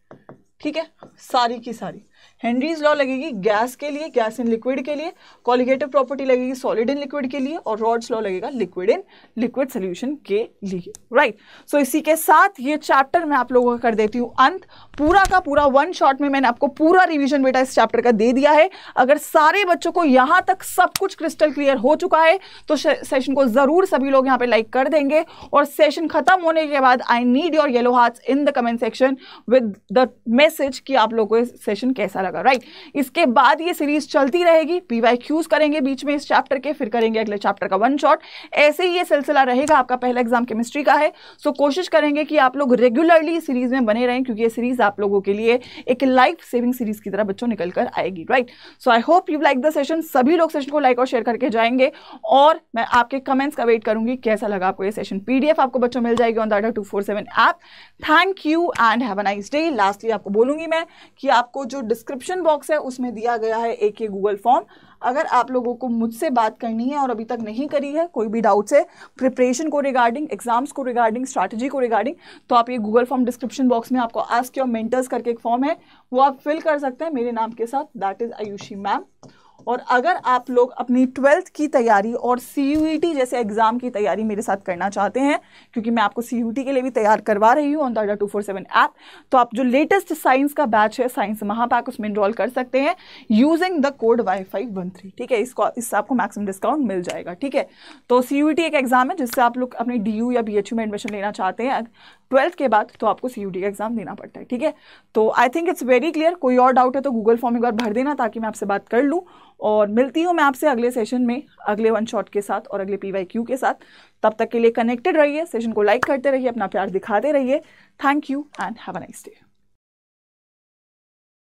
ठीक है सारी की सारी हेनरीज लॉ लगेगी गैस के लिए गैस इन लिक्विड के लिए कॉलिगेटिव प्रॉपर्टी लगेगी सॉलिड इन लिक्विड के लिए और रॉड्स लॉ लगेगा लिक्विड इन लिक्विड सोल्यूशन के लिए राइट right. सो so, इसी के साथ ये चैप्टर मैं आप लोगों का कर देती हूँ अंत पूरा का पूरा वन शॉट में मैंने आपको पूरा रिविजन बेटा इस चैप्टर का दे दिया है अगर सारे बच्चों को यहाँ तक सब कुछ क्रिस्टल क्लियर हो चुका है तो सेशन को ज़रूर सभी लोग यहाँ पे लाइक कर देंगे और सेशन खत्म होने के बाद I need your yellow hearts in the comment section with the message कि आप लोगों को सेशन कैसा लगा जाएगा राइट इसके बाद ये सीरीज चलती रहेगी पी क्यूज करेंगे बीच में इस चैप्टर के फिर करेंगे अगले चैप्टर का वन शॉट ऐसे ही ये सिलसिला रहेगा आपका पहला एग्जाम केमिस्ट्री का है सो कोशिश करेंगे कि आप लोग रेगुलरली सीरीज में बने रहें क्योंकि ये सीरीज आप लोगों के लिए एक लाइफ सेविंग सीरीज की तरह बच्चों निकल कर आएगी right so I hope you like the session सभी लोग सेशन को लाइक और शेयर करके जाएंगे और मैं आपके कमेंट्स का वेट करूंगी कैसा लगा आपको ये सेशन पीडीएफ आपको बच्चों मिल जाएगी on Adda two four seven app thank you and have a nice day lastly आपको बोलूंगी मैं कि आपको जो डिस्क्रिप्शन डिस्क्रिप्शन बॉक्स है उसमें दिया गया है एक ये गूगल फॉर्म अगर आप लोगों को मुझसे बात करनी है और अभी तक नहीं करी है कोई भी डाउट है प्रिपरेशन को रिगार्डिंग एग्जाम्स को रिगार्डिंग स्ट्रैटेजी को रिगार्डिंग तो आप ये गूगल फॉर्म डिस्क्रिप्शन बॉक्स में आपको आस्क योर मेंटर्स करके एक फॉर्म है वो आप फिल कर सकते हैं मेरे नाम के साथ दैट इज़ आयुषी मैम और अगर आप लोग अपनी ट्वेल्थ की तैयारी और सी e जैसे एग्ज़ाम की तैयारी मेरे साथ करना चाहते हैं क्योंकि मैं आपको सी e के लिए भी तैयार करवा रही हूँ on Adda two four seven app तो आप जो लेटेस्ट साइंस का बैच है साइंस महापैक उसमें इनरॉल कर सकते हैं using the code Y five one three ठीक है इसको इससे आपको मैक्सिमम डिस्काउंट मिल जाएगा ठीक है तो सी e एक एग्ज़ाम है जिससे आप लोग अपने डी या बी में एडमिशन लेना चाहते हैं ट्वेल्थ के बाद तो आपको सी का एग्ज़ाम देना पड़ता है ठीक है तो I think it's very clear कोई और डाउट है तो गूगल फॉर्म एक बार भर देना ताकि मैं आपसे बात कर लूँ और मिलती हूँ मैं आपसे अगले सेशन में अगले वन शॉट के साथ और अगले पी के साथ तब तक के लिए कनेक्टेड रहिए सेशन को लाइक करते रहिए अपना प्यार दिखाते रहिए thank you and have a nice day